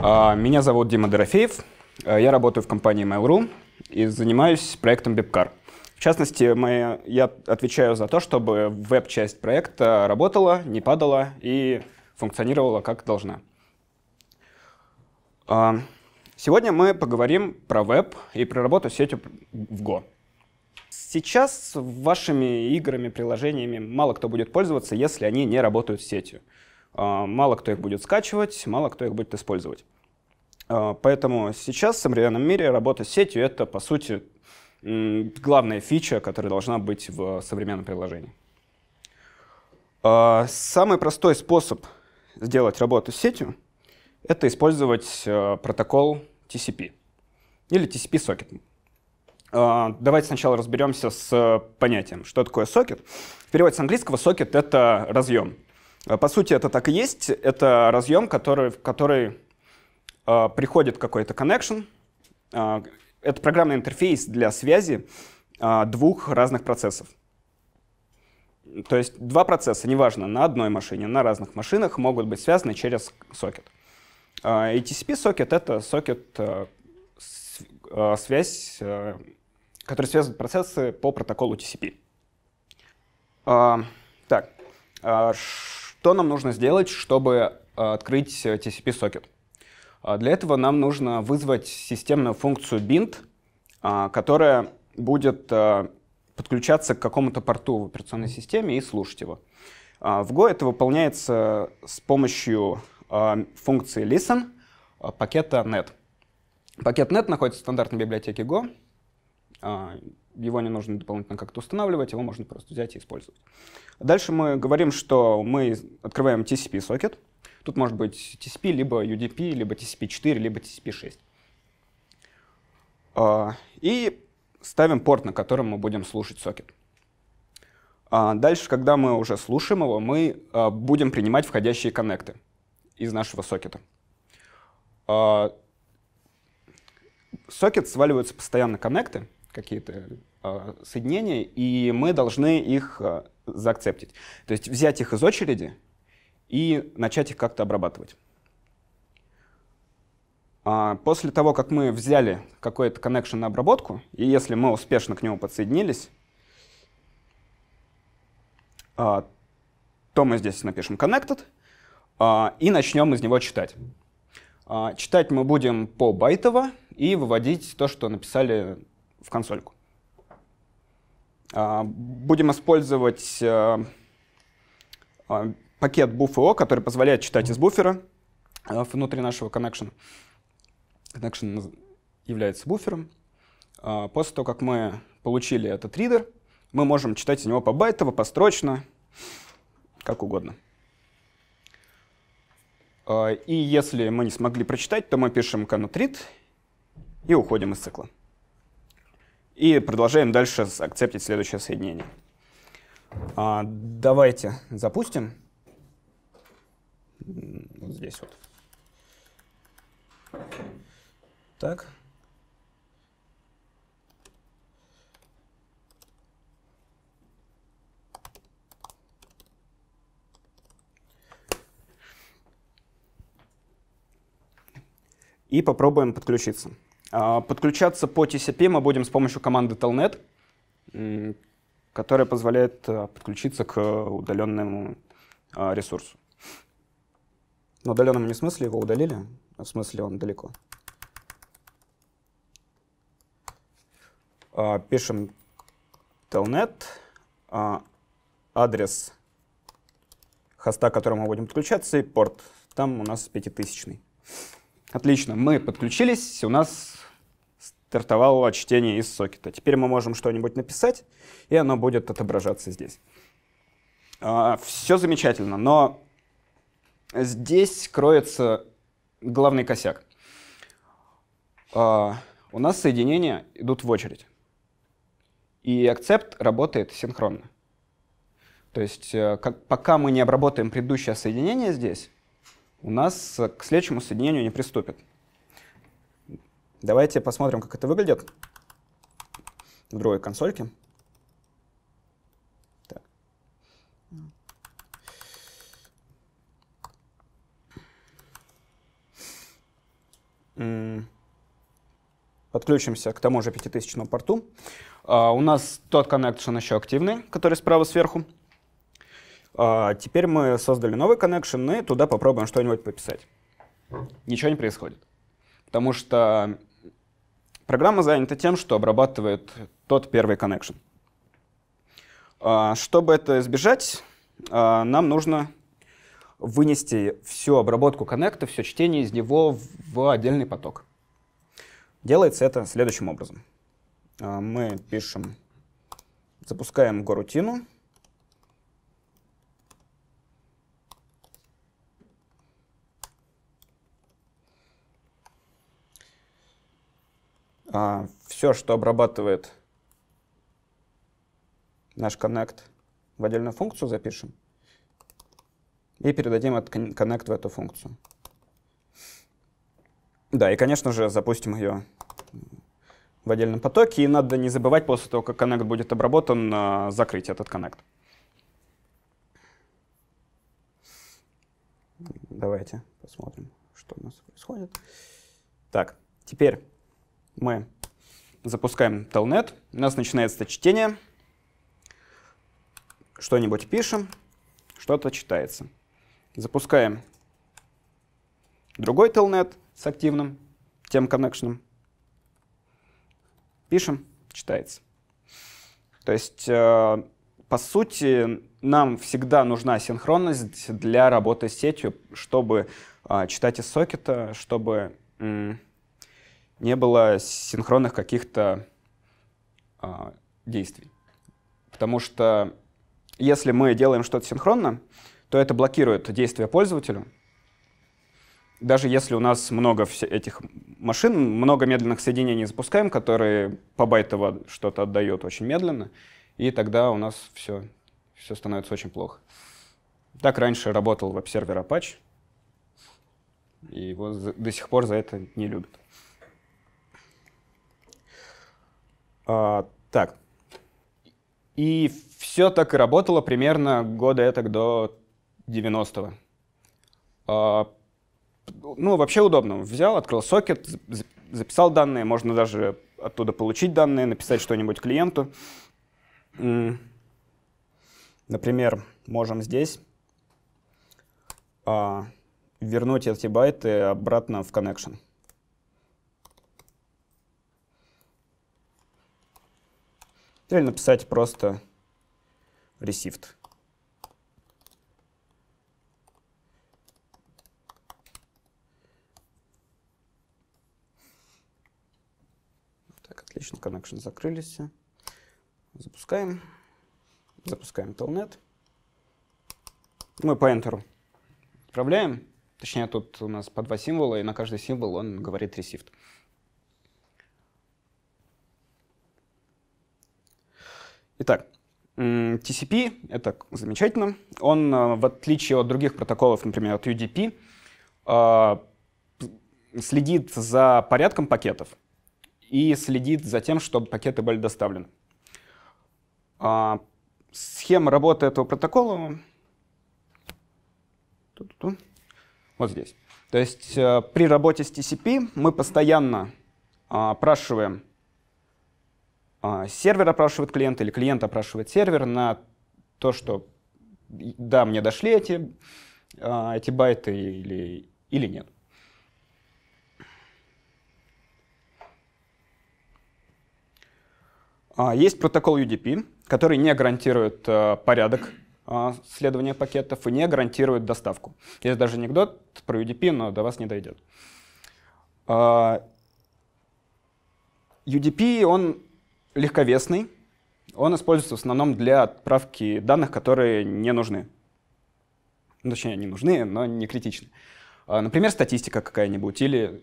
А, меня зовут Дима Дорофеев. А, я работаю в компании Mail.ru и занимаюсь проектом Бипкар. В частности, мы, я отвечаю за то, чтобы веб-часть проекта работала, не падала и функционировала как должна. А, сегодня мы поговорим про веб и про работу с сетью в Go. Сейчас вашими играми, приложениями мало кто будет пользоваться, если они не работают с сетью. А, мало кто их будет скачивать, мало кто их будет использовать. А, поэтому сейчас в современном мире работа с сетью — это, по сути, главная фича, которая должна быть в современном приложении. А, самый простой способ сделать работу с сетью — это использовать протокол TCP или TCP-сокет. Давайте сначала разберемся с понятием, что такое сокет. В переводе с английского сокет — это разъем — Э, по сути, это так и есть. Это разъем, который, в который э, приходит какой-то connection. Э, это программный интерфейс для связи э, двух разных процессов. То есть два процесса, неважно, на одной машине, на разных машинах, могут быть связаны через сокет. Э, и — это сокет, э, с, э, связь, э, который связывает процессы по протоколу TCP. Э, так, э, что нам нужно сделать, чтобы э, открыть TCP-сокет? А, для этого нам нужно вызвать системную функцию bind, а, которая будет э, подключаться к какому-то порту в операционной системе и слушать его. А, в Go это выполняется с помощью э, функции listen пакета net. Пакет net находится в стандартной библиотеке Go его не нужно дополнительно как-то устанавливать, его можно просто взять и использовать. Дальше мы говорим, что мы открываем TCP-сокет. Тут может быть TCP, либо UDP, либо TCP4, либо TCP6. А, и ставим порт, на котором мы будем слушать сокет. А, дальше, когда мы уже слушаем его, мы а, будем принимать входящие коннекты из нашего сокета. Сокет сваливаются постоянно коннекты, какие-то Э, соединения, и мы должны их э, заакцептить. То есть взять их из очереди и начать их как-то обрабатывать. А после того, как мы взяли какой-то connection на обработку, и если мы успешно к нему подсоединились, а, то мы здесь напишем connected а, и начнем из него читать. Читать мы будем по байтово и выводить то, что написали в консольку. А, будем использовать э, а, пакет BuffO, который позволяет читать из буфера э, внутри нашего connection. Connection является буфером. А, после того, как мы получили этот ридер, мы можем читать из него по байтово, построчно, как угодно. И если мы не смогли прочитать, то мы пишем commit read и уходим из цикла. И продолжаем дальше акцептить следующее соединение. А, давайте запустим. Вот здесь вот. Так. И попробуем подключиться. А, подключаться по TCP мы будем с помощью команды telnet, которая позволяет э, подключиться к удаленному а, ресурсу. Но удаленному не в смысле его удалили, а в смысле он далеко. А, пишем telnet, адрес хоста, к которому мы будем подключаться, и порт. Там у нас пятитысячный. Отлично, мы подключились, у нас стартовало чтение из сокета. Теперь мы можем что-нибудь написать, и оно будет отображаться здесь. А, Все замечательно, но здесь кроется главный косяк. А, у нас соединения идут в очередь. И акцепт работает синхронно. То есть э, пока мы не обработаем предыдущее соединение здесь, у нас к следующему соединению не приступит. Давайте посмотрим, как это выглядит в другой консольке. Так. Подключимся к тому же 5000 порту. А, у нас тот коннекшн еще активный, который справа сверху. А, теперь мы создали новый коннекшн и туда попробуем что-нибудь пописать. Ничего не происходит. Потому что программа занята тем, что обрабатывает тот первый коннекшн. А, чтобы это избежать, а, нам нужно вынести всю обработку коннекта, все чтение из него в, в отдельный поток. Делается это следующим образом. Мы пишем, запускаем горутину. рутину А, все, что обрабатывает наш connect в отдельную функцию запишем и передадим этот connect в эту функцию. Да, и, конечно же, запустим ее в отдельном потоке. И надо не забывать после того, как connect будет обработан, а, закрыть этот connect. Давайте посмотрим, что у нас происходит. Так, теперь мы запускаем telnet, у нас начинается чтение, что-нибудь пишем, что-то читается. Запускаем другой telnet с активным тем connection. Пишем, читается. То есть, э, по сути, нам всегда нужна синхронность для работы с сетью, чтобы э, читать из сокета, чтобы не было синхронных каких-то э, действий. Потому что если мы делаем что-то синхронно, то это блокирует действия пользователю. Даже если у нас много этих машин, много медленных соединений запускаем, которые по байтово что-то отдает очень медленно, и тогда у нас все, все становится очень плохо. Так раньше работал веб-сервер Apache, и его до сих пор за это не любят. А, так. И все так и работало примерно года этак до 90-го. А, ну, вообще удобно. Взял, открыл сокет, записал данные, можно даже оттуда получить данные, написать что-нибудь клиенту. Например, можем здесь а, вернуть эти байты обратно в connection. Или написать просто received. Так, отлично, connection закрылись. Запускаем. Запускаем telnet. Мы по Enter отправляем. Точнее, тут у нас по два символа, и на каждый символ он говорит received. Итак, TCP — это замечательно. Он, э, в отличие от других протоколов, например, от UDP, э, следит за порядком пакетов и следит за тем, чтобы пакеты были доставлены. А, схема работы этого протокола вот здесь. То есть э, при работе с TCP мы постоянно опрашиваем а, сервер опрашивает клиента или клиент опрашивает сервер на то, что да, мне дошли эти, а, эти байты или, или нет. А, есть протокол UDP, который не гарантирует порядок следования пакетов и не гарантирует доставку. Есть даже анекдот про UDP, но до вас не дойдет. UDP, он легковесный. Он используется в основном для отправки данных, которые не нужны. Ну, точнее, не нужны, но не критичны. А, например, статистика какая-нибудь или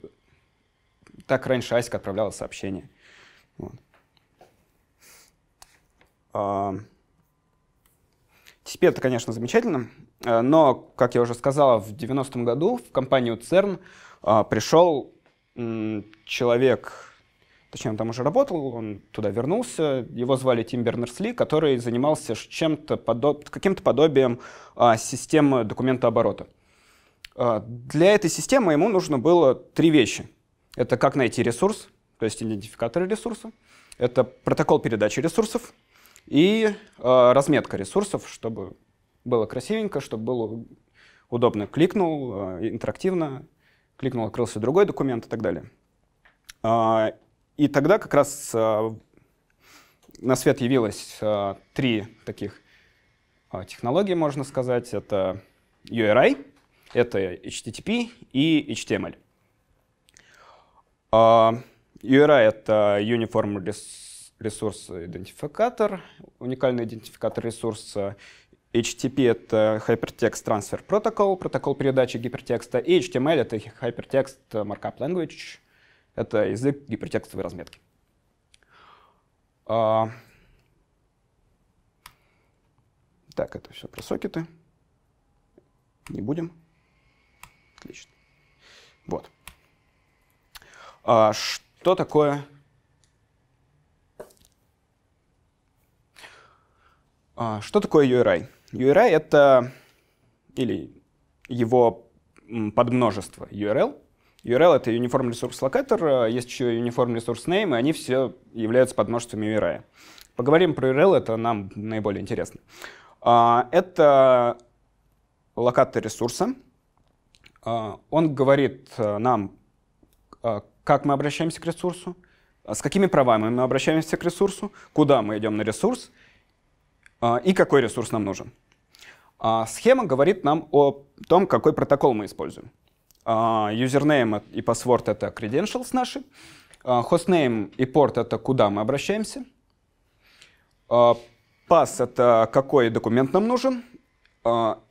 так раньше Аська отправляла сообщение. Вот. А, теперь это, конечно, замечательно, а, но, как я уже сказал, в 90-м году в компанию ЦЕРН пришел человек, точнее, он там уже работал, он туда вернулся. Его звали Тим Бернерсли, который занимался чем-то подоб... каким-то подобием а, системы документооборота. А, для этой системы ему нужно было три вещи. Это как найти ресурс, то есть идентификаторы ресурса, это протокол передачи ресурсов и а, разметка ресурсов, чтобы было красивенько, чтобы было удобно. Кликнул, а, интерактивно, кликнул, открылся другой документ и так далее. А, и тогда как раз э, на свет явилось э, три таких э, технологии, можно сказать. Это URI, это HTTP и HTML. URI — это Uniform Resource Identificator, уникальный идентификатор ресурса. HTTP — это Hypertext Transfer Protocol, протокол передачи гипертекста. И HTML — это Hypertext Markup Language — это язык гипертекстовой разметки. А, так, это все про сокеты. Не будем. Отлично. Вот. А, что такое... А, что такое URI? URI — это... или его подмножество URL — URL — это Uniform Resource Locator, а есть еще Uniform Resource Name, и они все являются подмножествами URI. Поговорим про URL, это нам наиболее интересно. А, это локатор ресурса. А, он говорит э, нам, как мы обращаемся к ресурсу, с какими правами мы обращаемся к ресурсу, куда мы идем на ресурс и какой ресурс нам нужен. Схема говорит нам о том, какой протокол мы используем. А, юзернейм и паспорт — это credentials наши. А, хостнейм и порт — это куда мы обращаемся. А, пас — это какой документ нам нужен.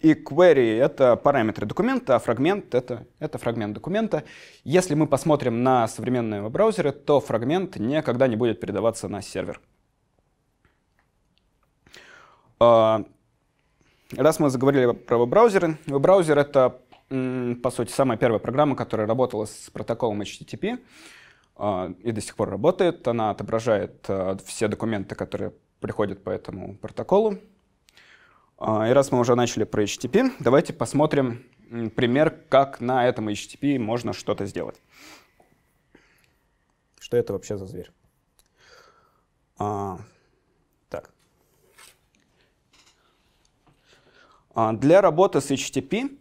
И query — это параметры документа, а фрагмент — это, это фрагмент документа. Если мы посмотрим на современные браузеры, то фрагмент никогда не будет передаваться на сервер. Раз мы заговорили про веб-браузеры, веб-браузер — это по сути, самая первая программа, которая работала с протоколом HTTP а, и до сих пор работает. Она отображает а, все документы, которые приходят по этому протоколу. А, и раз мы уже начали про HTTP, давайте посмотрим пример, как на этом HTTP можно что-то сделать. Что это вообще за зверь? так. для работы с HTTP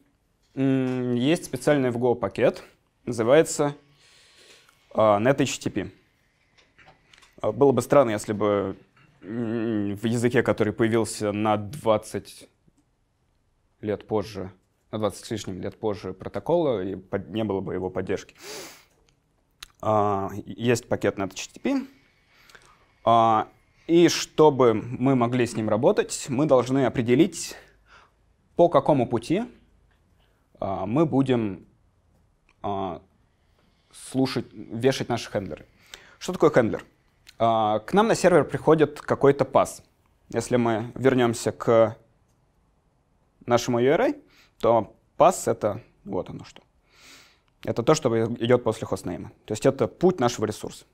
есть специальный в Go пакет, называется а, NetHTTP. А, было бы странно, если бы в языке, который появился на 20 лет позже, на 20 с лишним лет позже протокола, и не было бы его поддержки. А, есть пакет NetHTTP. И чтобы мы могли с ним работать, мы должны определить, по какому пути а, мы будем а, слушать, вешать наши хендлеры. Что такое хендлер? А, к нам на сервер приходит какой-то пас. Если мы вернемся к нашему URI, то пас — это вот оно что. Это то, что идет после хостнейма. То есть это путь нашего ресурса.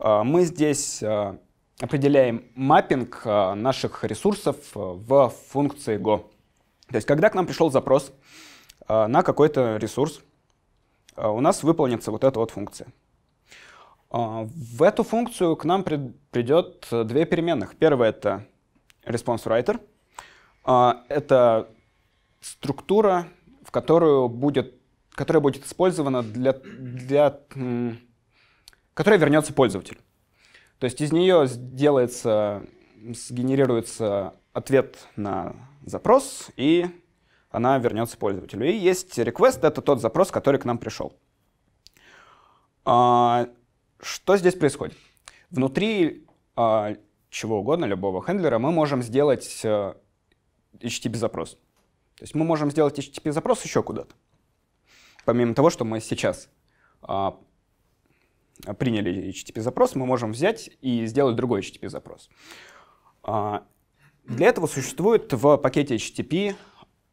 Мы здесь определяем маппинг наших ресурсов в функции Go. То есть когда к нам пришел запрос, Э, на какой-то ресурс, э, у нас выполнится вот эта вот функция. Э, в эту функцию к нам придет две переменных. Первая — это response writer. Это структура, в которую будет, которая будет использована для, для которая вернется пользователь. То есть из нее сделается, сгенерируется ответ на запрос и она вернется пользователю. И есть request, это тот запрос, который к нам пришел. А, что здесь происходит? Внутри а, чего угодно, любого хендлера, мы можем сделать HTTP-запрос. Э, То есть мы можем сделать HTTP-запрос еще куда-то. Помимо того, что мы сейчас а, приняли HTTP-запрос, мы можем взять и сделать другой HTTP-запрос. Для этого существует в пакете HTTP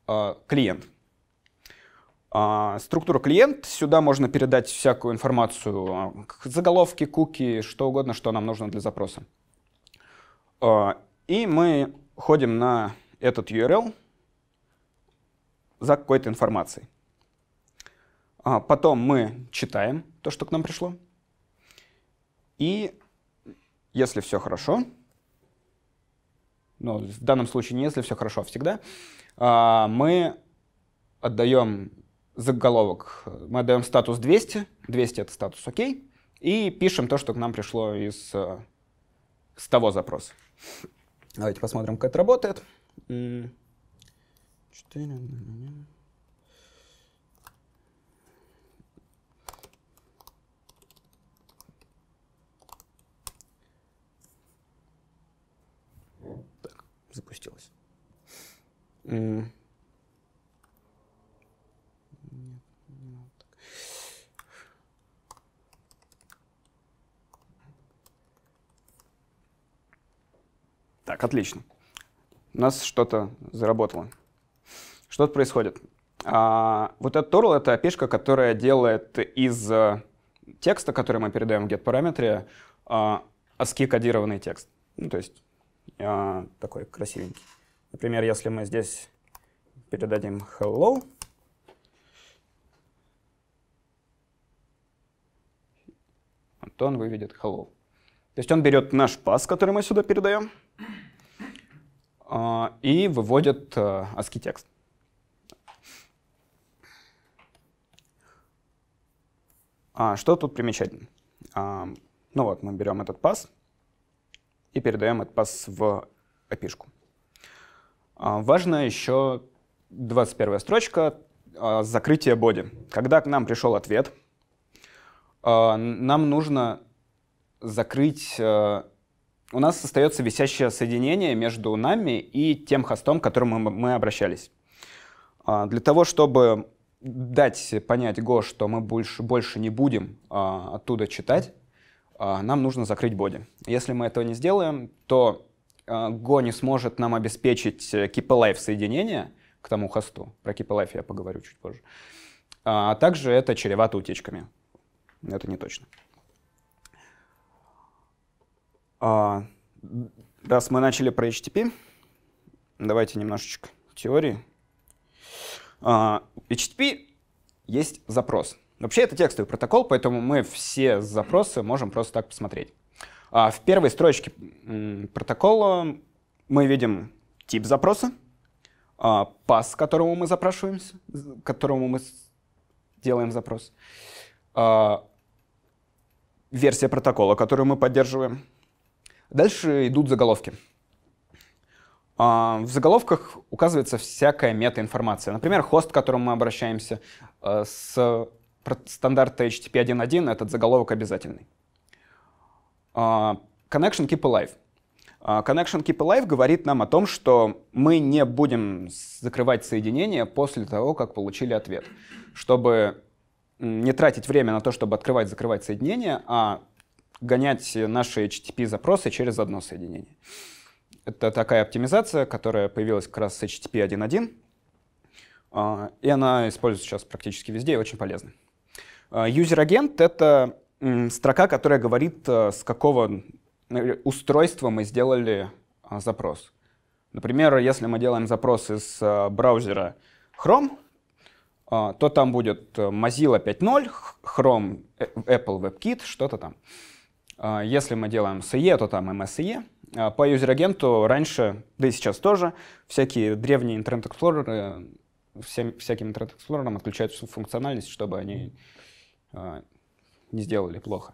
Э, клиент. А, структура клиент, сюда можно передать всякую информацию, а, заголовки, куки, что угодно, что нам нужно для запроса. А, и мы ходим на этот URL за какой-то информацией. Потом мы читаем то, что к нам пришло. И если все хорошо, ну, в данном случае не если все хорошо, а всегда, а, мы отдаем заголовок, мы отдаем статус 200, 200 — это статус «Окей», и пишем то, что к нам пришло из, э, с того запроса. Давайте посмотрим, как это работает. 4. Так, запустилось. Э, нет, не надо. Так, отлично. У нас что-то заработало. Что-то происходит. А, вот этот URL — это опишка, которая делает из э, текста, который мы передаем в get-параметре, ASCII-кодированный э, текст. Ну, то есть такой красивенький. Например, если мы здесь передадим hello, то он выведет hello. То есть он берет наш пас, который мы сюда передаем, а, и выводит ASCII э, текст. А что тут примечательно? А, ну вот, мы берем этот пас и передаем этот пас в опишку. Важно еще 21 строчка а, закрытие боди. Когда к нам пришел ответ, а, нам нужно закрыть... Э, у нас остается висящее соединение между нами и тем хостом, к которому мы обращались. А, для того, чтобы дать понять Го, что мы больше, больше не будем оттуда читать, нам нужно закрыть боди. Если мы этого не сделаем, то Go э, не сможет нам обеспечить э, Keep Alive соединение к тому хосту. Про Keep Alive я поговорю чуть позже. А также это чревато утечками. Это не точно. А, раз мы начали про HTTP, давайте немножечко теории. А, HTTP есть запрос. Вообще это текстовый протокол, поэтому мы все запросы можем просто так посмотреть. А в первой строчке протокола мы видим тип запроса, а, пас, к которому мы запрашиваемся, к которому мы делаем запрос, а, версия протокола, которую мы поддерживаем. Дальше идут заголовки. В заголовках указывается всякая метаинформация. Например, хост, к которому мы обращаемся, с стандарта HTTP 1.1 этот заголовок обязательный. А, connection Keep Alive. А, connection Keep Alive говорит нам о том, что мы не будем закрывать соединение после того, как получили ответ, чтобы не тратить время на то, чтобы открывать, закрывать соединение, а гонять наши HTTP-запросы через одно соединение. Это такая оптимизация, которая появилась как раз с HTTP 1.1, а, и она используется сейчас практически везде и очень полезна. User — это строка, которая говорит, э, с какого устройства мы сделали а, запрос. Например, если мы делаем запрос из э, браузера Chrome, а, то там будет э, Mozilla 5.0, Chrome, Apple WebKit, что-то там. А, если мы делаем SE, то там MSE. По юзер-агенту раньше, да и сейчас тоже, всякие древние интернет-эксплореры всем, всяким интернет-эксплорерам отключают функциональность, чтобы они не сделали плохо.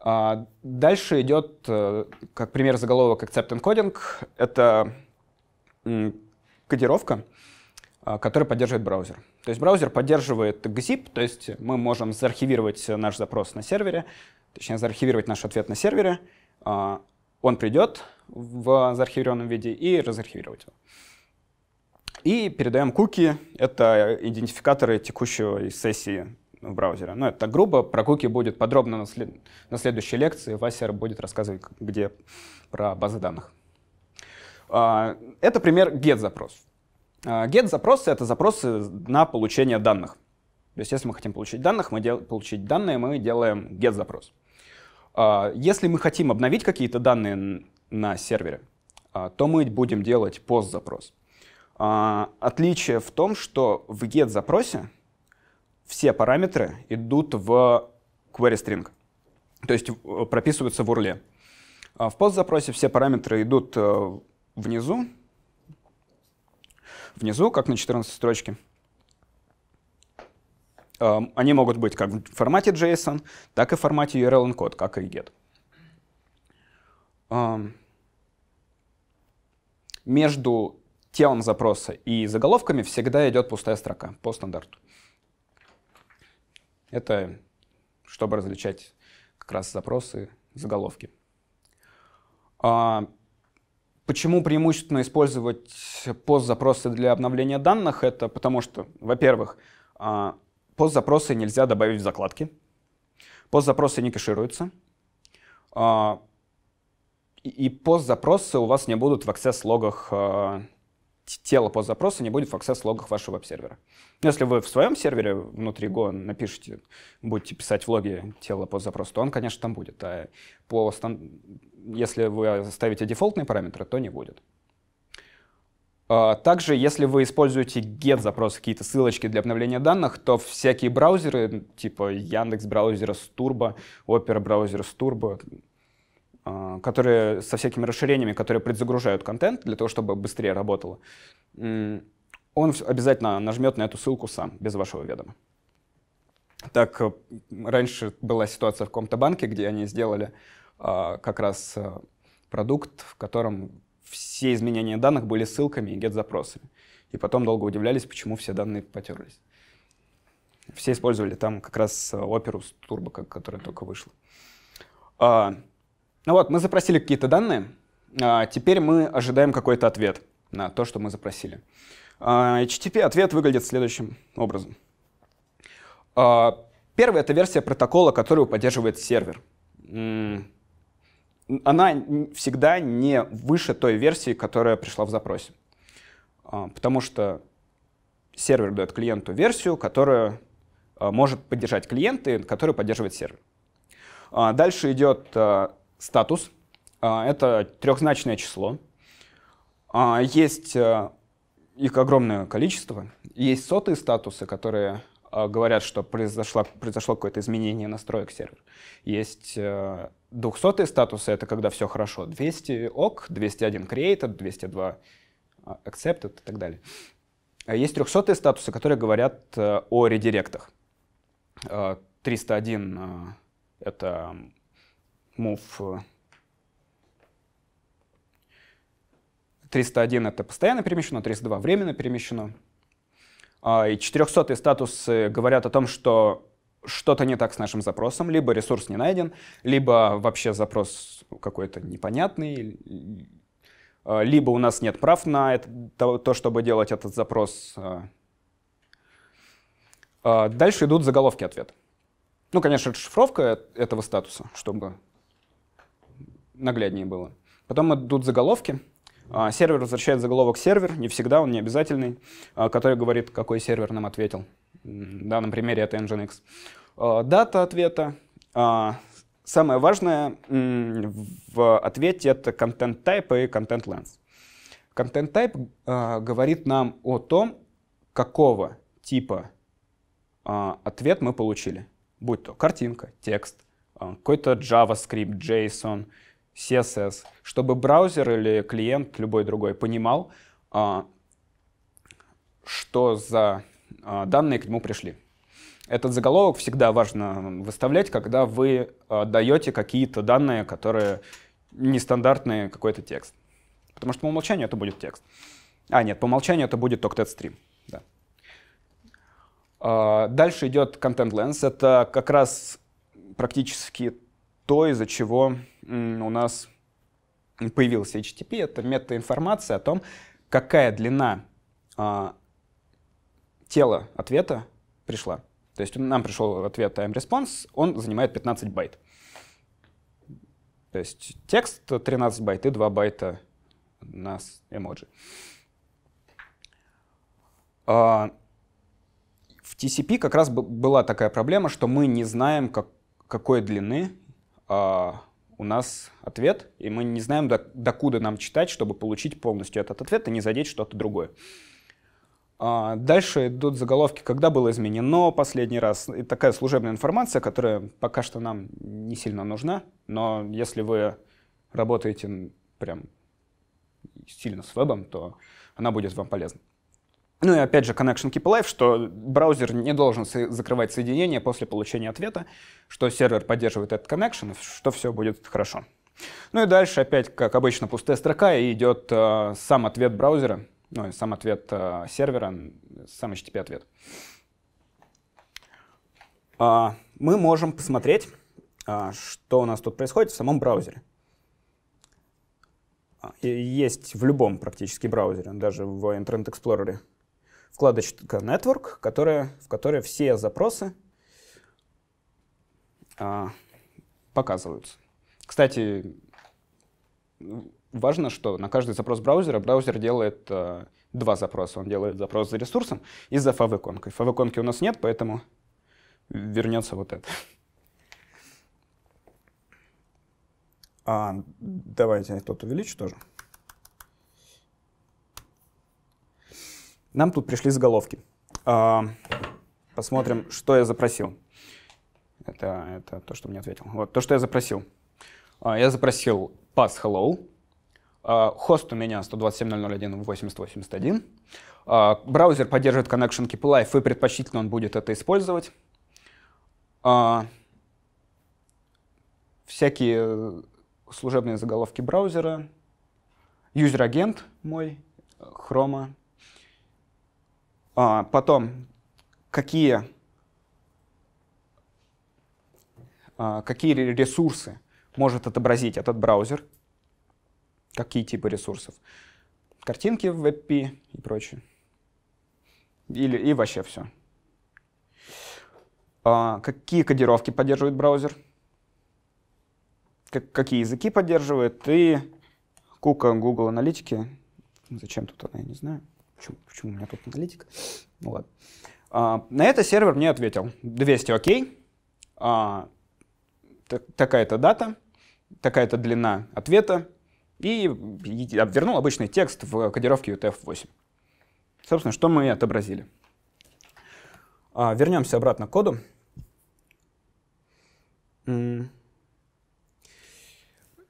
А дальше идет, э, как пример заголовок Accept Encoding, это кодировка, а, которая поддерживает браузер. То есть браузер поддерживает GZIP, то есть мы можем заархивировать наш запрос на сервере, точнее заархивировать наш ответ на сервере, а, он придет в заархивированном виде и разархивировать его. И передаем куки, это идентификаторы текущей сессии в браузере. Но это так грубо. Про куки будет подробно на, след... на следующей лекции. Вася будет рассказывать, где про базы данных. А, это пример get-запрос. А, Get-запросы — это запросы на получение данных. То есть если мы хотим получить, данных, мы дел... получить данные, мы делаем get-запрос. А, если мы хотим обновить какие-то данные на сервере, то мы будем делать пост-запрос. Отличие в том, что в get-запросе все параметры идут в query string, то есть э, прописываются в URL. А в пост-запросе все параметры идут э, внизу, внизу, как на 14 строчке. Эм, они могут быть как в формате JSON, так и в формате URL-encode, как и get. Эм, между телом запроса и заголовками всегда идет пустая строка по стандарту. Это чтобы различать как раз запросы, заголовки. А, почему преимущественно использовать пост-запросы для обновления данных? Это потому что, во-первых, а, пост-запросы нельзя добавить в закладки, пост-запросы не кэшируются, а, и пост-запросы у вас не будут в аксесс логах а, тело постзапроса не будет в access-логах вашего веб-сервера. Если вы в своем сервере внутри Go напишите, будете писать в логе тело постзапроса, то он, конечно, там будет. А по стан... если вы ставите дефолтные параметры, то не будет. А также, если вы используете get-запрос, какие-то ссылочки для обновления данных, то всякие браузеры, типа Яндекс браузера с Turbo, Opera браузера с Turbo, а, которые со всякими расширениями, которые предзагружают контент для того, чтобы быстрее работало, он обязательно нажмет на эту ссылку сам, без вашего ведома. Так э, раньше была ситуация в каком-то банке, где они сделали э, как раз э, продукт, в котором все изменения данных были ссылками и get-запросами. И потом долго удивлялись, почему все данные потерлись. Все использовали там как раз Opera э, Turbo, который только вышел. А, ну вот, мы запросили какие-то данные, а, теперь мы ожидаем какой-то ответ на то, что мы запросили. А, HTTP ответ выглядит следующим образом. А, первая — это версия протокола, которую поддерживает сервер. Она всегда не выше той версии, которая пришла в запросе. Потому что сервер дает клиенту версию, которая может поддержать клиенты, которую поддерживает сервер. Дальше идет статус. А, это трехзначное число. А, есть э, их огромное количество. Есть сотые статусы, которые а, говорят, что произошло, произошло какое-то изменение настроек сервера. Есть э, двухсотые статусы, это когда все хорошо. 200 ок, OK, 201 created, 202 accepted и так далее. Есть трехсотые статусы, которые говорят э, о редиректах. 301 — это move 301 э, это постоянно перемещено, 302 временно перемещено. А, и 400 статусы э, говорят о том, что что-то не так с нашим запросом, либо ресурс не найден, либо вообще запрос какой-то непонятный, а, либо у нас нет прав на это, то, чтобы делать этот запрос. А. Дальше идут заголовки ответа. Ну, конечно, шифровка этого статуса, чтобы нагляднее было. Потом идут заголовки. А, сервер возвращает заголовок сервер, не всегда, он не обязательный, а, который говорит, какой сервер нам ответил. В данном примере это Nginx. А, дата ответа. Самое важное в ответе это content type и content length. Content type говорит нам о том, какого типа ответ мы получили. Будь то картинка, текст, какой-то JavaScript, JSON — CSS, чтобы браузер или клиент любой другой понимал, а, что за а, данные к нему пришли. Этот заголовок всегда важно выставлять, когда вы а, даете какие-то данные, которые нестандартные, какой-то текст. Потому что по умолчанию это будет текст. А, нет, по умолчанию это будет Octet Stream. Да. Дальше идет Content Lens. Это как раз практически то, из-за чего у нас появился HTTP, это метаинформация о том, какая длина э, тела ответа пришла. То есть нам пришел ответ time response, он занимает 15 байт. То есть текст 13 байт и 2 байта нас эмоджи. Э, в TCP как раз была такая проблема, что мы не знаем, как, какой длины а, у нас ответ, и мы не знаем, докуда нам читать, чтобы получить полностью этот ответ и не задеть что-то другое. А, дальше идут заголовки, когда было изменено последний раз. И такая служебная информация, которая пока что нам не сильно нужна, но если вы работаете прям сильно с вебом, то она будет вам полезна. Ну и опять же Connection Keep Alive, что браузер не должен закрывать соединение после получения ответа, что сервер поддерживает этот connection, что все будет хорошо. Ну и дальше опять, как обычно, пустая строка, и идет э, сам ответ браузера, ну и сам ответ э, сервера, сам HTTP-ответ. Э, а, мы можем посмотреть, э, что у нас тут происходит в самом браузере а, есть в любом практически браузере, даже в Internet Explorer вкладочка Network, которая, в которой все запросы а, показываются. Кстати, важно, что на каждый запрос браузера браузер делает а, два запроса. Он делает запрос за ресурсом и за фавиконкой. Фавиконки у нас нет, поэтому вернется вот это. А, давайте я тут увеличу тоже. Нам тут пришли заголовки. А, посмотрим, что я запросил. Это, это то, что мне ответил. Вот, то, что я запросил. А, я запросил pass hello. А, хост у меня 127.0.0.1.80.81. Браузер поддерживает connection keep alive, и предпочтительно он будет это использовать. Всякие э, служебные заголовки браузера. Юзер-агент мой, э, хрома, а, потом, какие, а, какие ресурсы может отобразить этот браузер, какие типы ресурсов. Картинки в WebP и прочее. Или, и вообще все. А, какие кодировки поддерживает браузер? какие языки поддерживает? И кука Google аналитики. Зачем тут она, я не знаю. Почему, почему у меня тут аналитик? Ну ладно. А, на это сервер мне ответил 200 окей, а, так, такая-то дата, такая-то длина ответа, и, и обвернул обычный текст в кодировке UTF-8. Собственно, что мы отобразили. А, вернемся обратно к коду.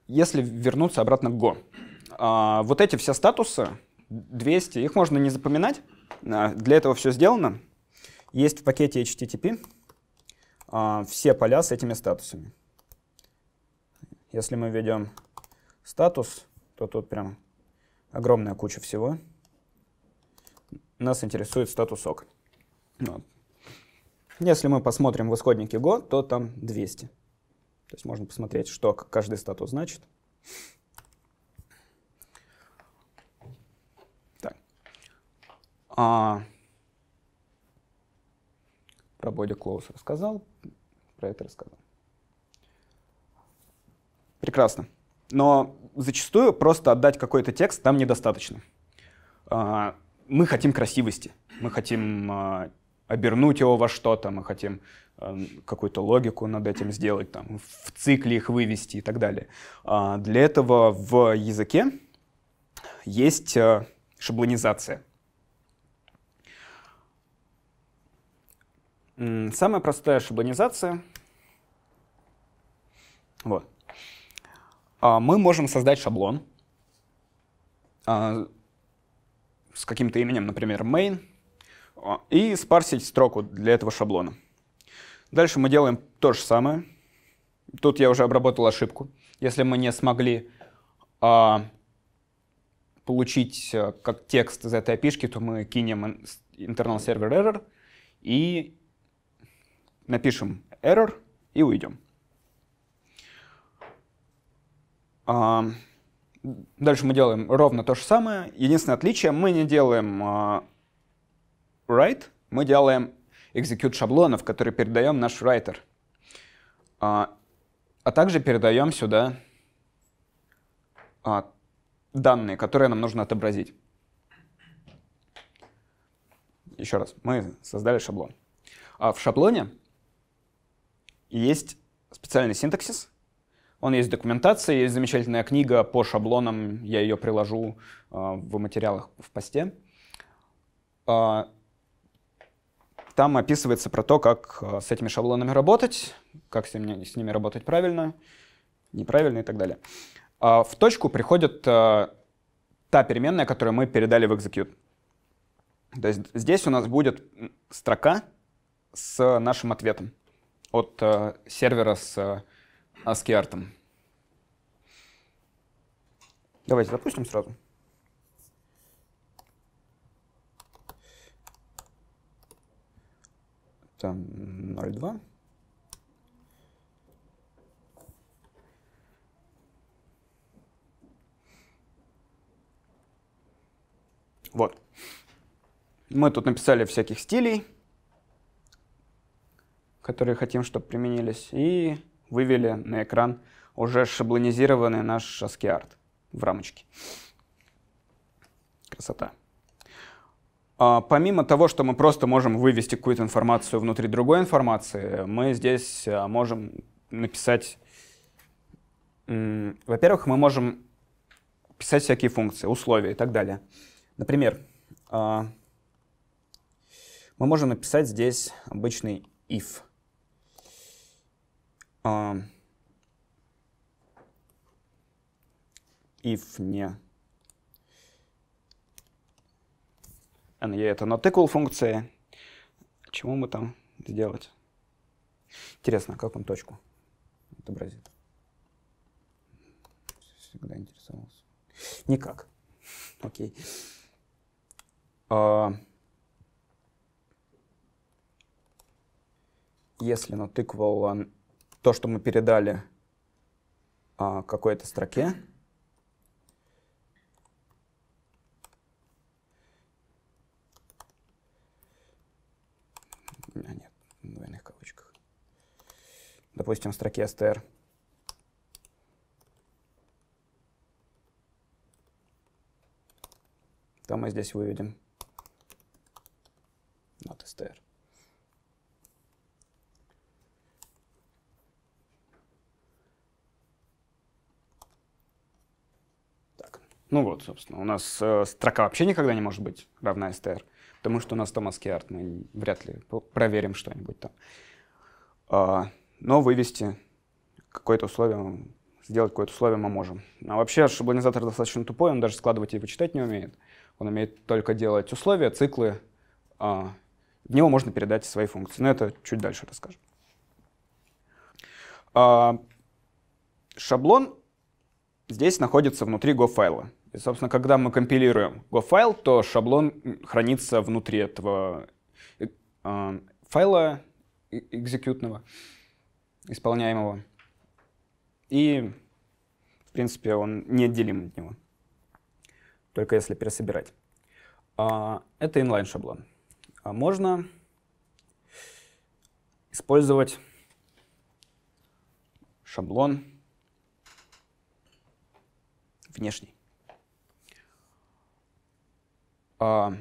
Если вернуться обратно к Go. А, вот эти все статусы, 200. Их можно не запоминать. А, для этого все сделано. Есть в пакете HTTP а, все поля с этими статусами. Если мы введем статус, то тут прям огромная куча всего. Нас интересует статус ок. Если мы посмотрим в исходнике Go, то там 200. То есть можно посмотреть, что каждый статус значит. А, про Body Клоус рассказал, про это рассказал. Прекрасно. Но зачастую просто отдать какой-то текст там недостаточно. А, мы хотим красивости, мы хотим а, обернуть его во что-то, мы хотим а, какую-то логику над этим сделать, там, в цикле их вывести и так далее. А, для этого в языке есть а, шаблонизация — Самая простая шаблонизация. Вот. А, мы можем создать шаблон а, с каким-то именем, например, main, а, и спарсить строку для этого шаблона. Дальше мы делаем то же самое. Тут я уже обработал ошибку. Если мы не смогли а, получить а, как текст из этой API, то мы кинем internal server error и напишем error и уйдем. А, дальше мы делаем ровно то же самое. Единственное отличие, мы не делаем а, write, мы делаем execute шаблонов, которые передаем наш writer. А, а также передаем сюда данные, которые нам нужно отобразить. Еще раз, мы создали шаблон. А в шаблоне есть специальный синтаксис, он есть в документации, есть замечательная книга по шаблонам, я ее приложу э, в материалах в посте. Э, там описывается про то, как а, с этими шаблонами работать, как с ними, с ними работать правильно, неправильно и так далее. Э, в точку приходит э, та переменная, которую мы передали в execute. То есть здесь у нас будет строка с нашим ответом от э, сервера с э, ASCII-артом. Давайте запустим сразу. Там 0.2. Вот. Мы тут написали всяких стилей которые хотим, чтобы применились, и вывели на экран уже шаблонизированный наш ASCII-арт в рамочке. Красота. А, помимо того, что мы просто можем вывести какую-то информацию внутри другой информации, мы здесь а, можем написать... Во-первых, мы можем писать всякие функции, условия и так далее. Например, а, мы можем написать здесь обычный if а, if не NE а, ну, это not equal функция. Чему мы там сделать? Интересно, как он точку отобразит? Всегда интересовался. Никак. Окей. А, если not equal то, что мы передали а, какой-то строке. Нет, двойных кавычках. Допустим, в строке str. то мы здесь выведем not str. Ну вот, собственно, у нас э, строка вообще никогда не может быть равна str, потому что у нас Томас арт, мы вряд ли проверим что-нибудь там. Э, но вывести какое-то условие, сделать какое-то условие мы можем. А вообще шаблонизатор достаточно тупой, он даже складывать и вычитать не умеет. Он умеет только делать условия, циклы. Э, в него можно передать свои функции. Но это чуть дальше расскажем. Э, шаблон здесь находится внутри Go-файла. И, собственно, когда мы компилируем Go-файл, то шаблон хранится внутри этого э, э, файла экзекьютного, исполняемого. И, в принципе, он неотделим от него, только если пересобирать. А, это inline шаблон а Можно использовать шаблон внешний. А,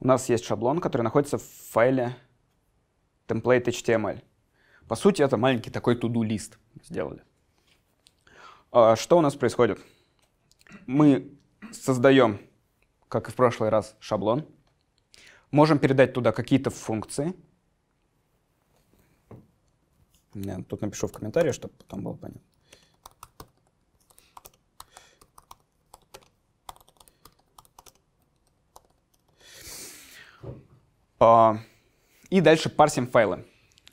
у нас есть шаблон, который находится в файле template.html. По сути, это маленький такой to-do лист сделали. А, что у нас происходит? Мы создаем, как и в прошлый раз, шаблон. Можем передать туда какие-то функции. Я тут напишу в комментарии, чтобы потом было понятно. А, и дальше парсим файлы.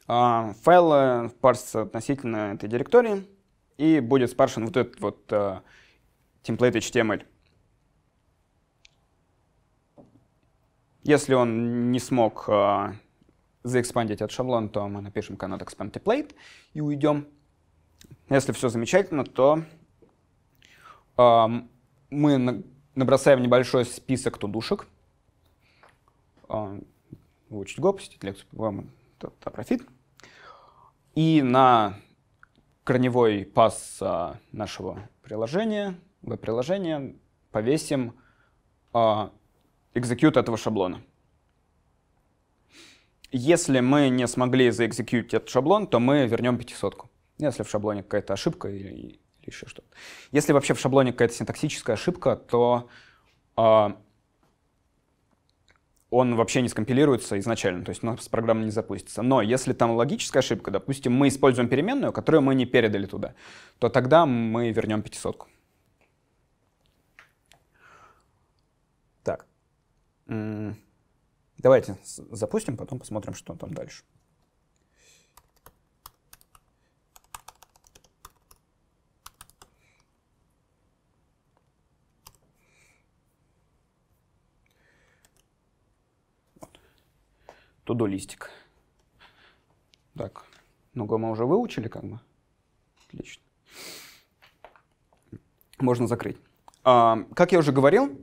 А, файлы парсятся относительно этой директории, и будет спаршен вот этот вот template э, HTML. Если он не смог э, заэкспандить этот шаблон, то мы напишем канат expand template и уйдем. Если все замечательно, то а, мы на набросаем небольшой список тудушек выучить Go, посетить лекцию по это профит. И на корневой пас а, нашего приложения, веб-приложения, повесим а, экзекьют этого шаблона. Если мы не смогли заэкзекьютить этот шаблон, то мы вернем пятисотку. Если в шаблоне какая-то ошибка или, или еще что-то. Если вообще в шаблоне какая-то синтаксическая ошибка, то а, он вообще не скомпилируется изначально, то есть у нас программа не запустится. Но если там логическая ошибка, допустим, мы используем переменную, которую мы не передали туда, то тогда мы вернем пятисотку. Так. Давайте запустим, потом посмотрим, что там дальше. Туда листик. Так, ногу мы уже выучили как бы. Отлично. Можно закрыть. А, как я уже говорил,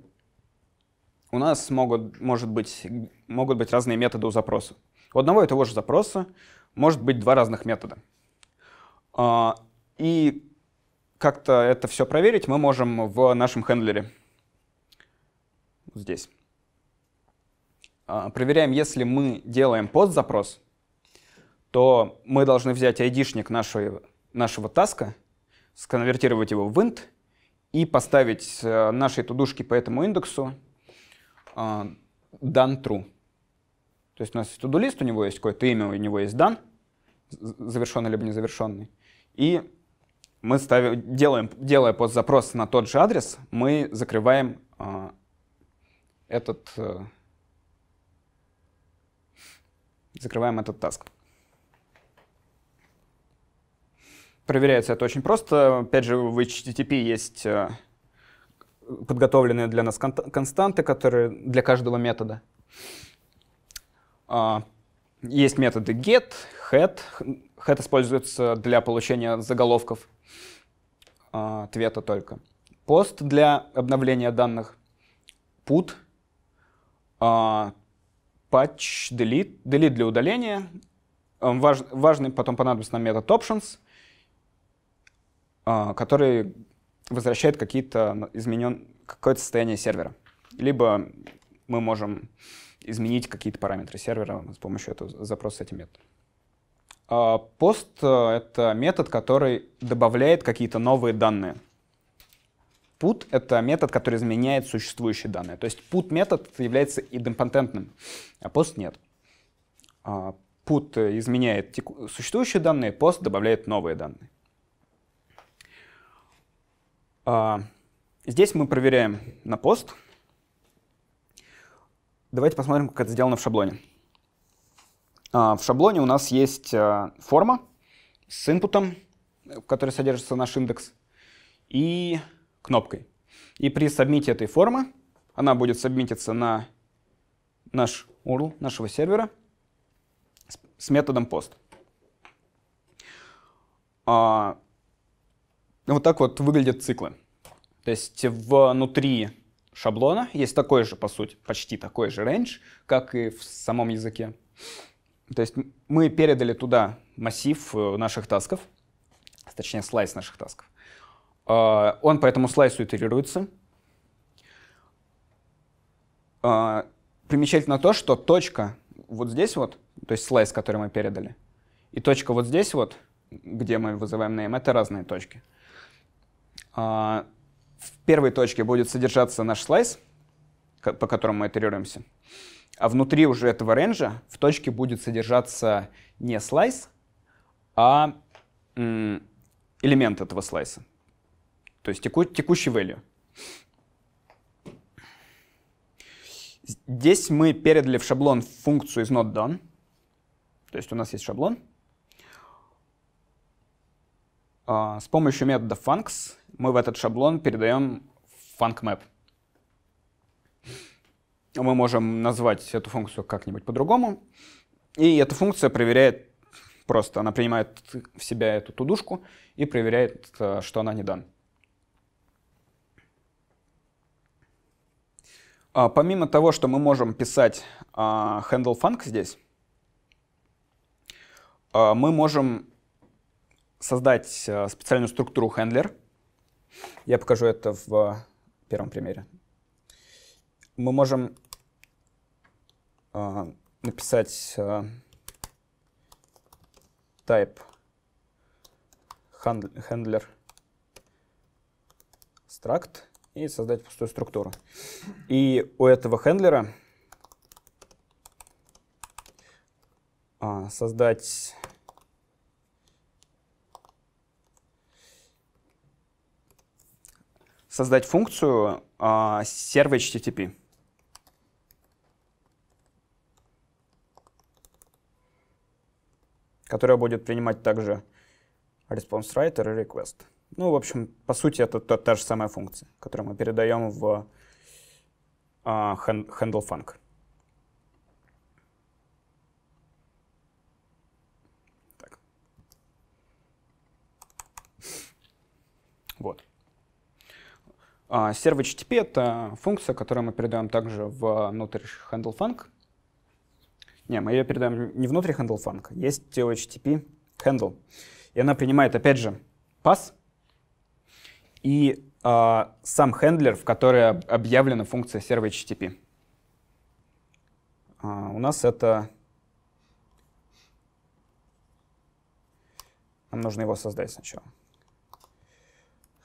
у нас могут, может быть, могут быть разные методы у запроса. У одного и того же запроса может быть два разных метода. А, и как-то это все проверить мы можем в нашем хендлере. Здесь. А, проверяем, если мы делаем пост-запрос, то мы должны взять айдишник нашего, нашего таска, сконвертировать его в int и поставить э, нашей тудушке по этому индексу done а, true. То есть у нас есть тудулист, у него есть какое-то имя, у него есть дан завершенный либо незавершенный. И мы ставим, делаем, делая пост-запрос на тот же адрес, мы закрываем а, этот э, Закрываем этот таск. Проверяется это очень просто. Опять же, в HTTP есть э, подготовленные для нас константы, которые для каждого метода. А, есть методы get, head. Head используется для получения заголовков а, ответа только. Post для обновления данных. Put. А, patch delete, delete для удаления. Эм, важ, важный потом понадобится нам метод options, а, который возвращает какие-то изменен какое-то состояние сервера. Либо мы можем изменить какие-то параметры сервера с помощью этого запроса с этим методом. А, пост э, — это метод, который добавляет какие-то новые данные. Put — это метод, который изменяет существующие данные. То есть put-метод является идемпотентным, а post — нет. Put а, изменяет существующие данные, post добавляет новые данные. А, здесь мы проверяем на пост. Давайте посмотрим, как это сделано в шаблоне. А, в шаблоне у нас есть форма с инпутом, в которой содержится наш индекс, и кнопкой. И при сабмите этой формы она будет сабмититься на наш URL нашего сервера с, методом post. А, вот так вот выглядят циклы. То есть внутри шаблона есть такой же, по сути, почти такой же range, как и в самом языке. То есть мы передали туда массив э, наших тасков, точнее слайс наших тасков. А, он по этому слайсу итерируется. А, примечательно то, что точка вот здесь вот, то есть слайс, который мы передали, и точка вот здесь вот, где мы вызываем name, это разные точки. А, в первой точке будет содержаться наш слайс, по которому мы итерируемся. А внутри уже этого ренжа в точке будет содержаться не слайс, а элемент этого слайса то есть теку, текущий value. Здесь мы передали в шаблон функцию из not done, то есть у нас есть шаблон. А, с помощью метода funcs мы в этот шаблон передаем funcMap. Мы можем назвать эту функцию как-нибудь по-другому. И эта функция проверяет просто, она принимает в себя эту тудушку и проверяет, э, что она не дан. А, помимо того, что мы можем писать а, handle func здесь, а, мы можем создать а, специальную структуру handler. Я покажу это в первом примере. Мы можем а, написать а, type handler struct и создать пустую структуру. И у этого хендлера а, создать создать функцию а, server HTTP. которая будет принимать также response writer и request. Ну, в общем, по сути, это та, та же самая функция, которую мы передаем в а, hand, handle func. Так. Вот. А, serve HTTP — это функция, которую мы передаем также внутрь handle func. Не, мы ее передаем не внутрь handle func. Есть HTTP handle. И она принимает, опять же, пас — и э, сам хендлер, в который объявлена функция server HTTP. Э, у нас это... Нам нужно его создать сначала.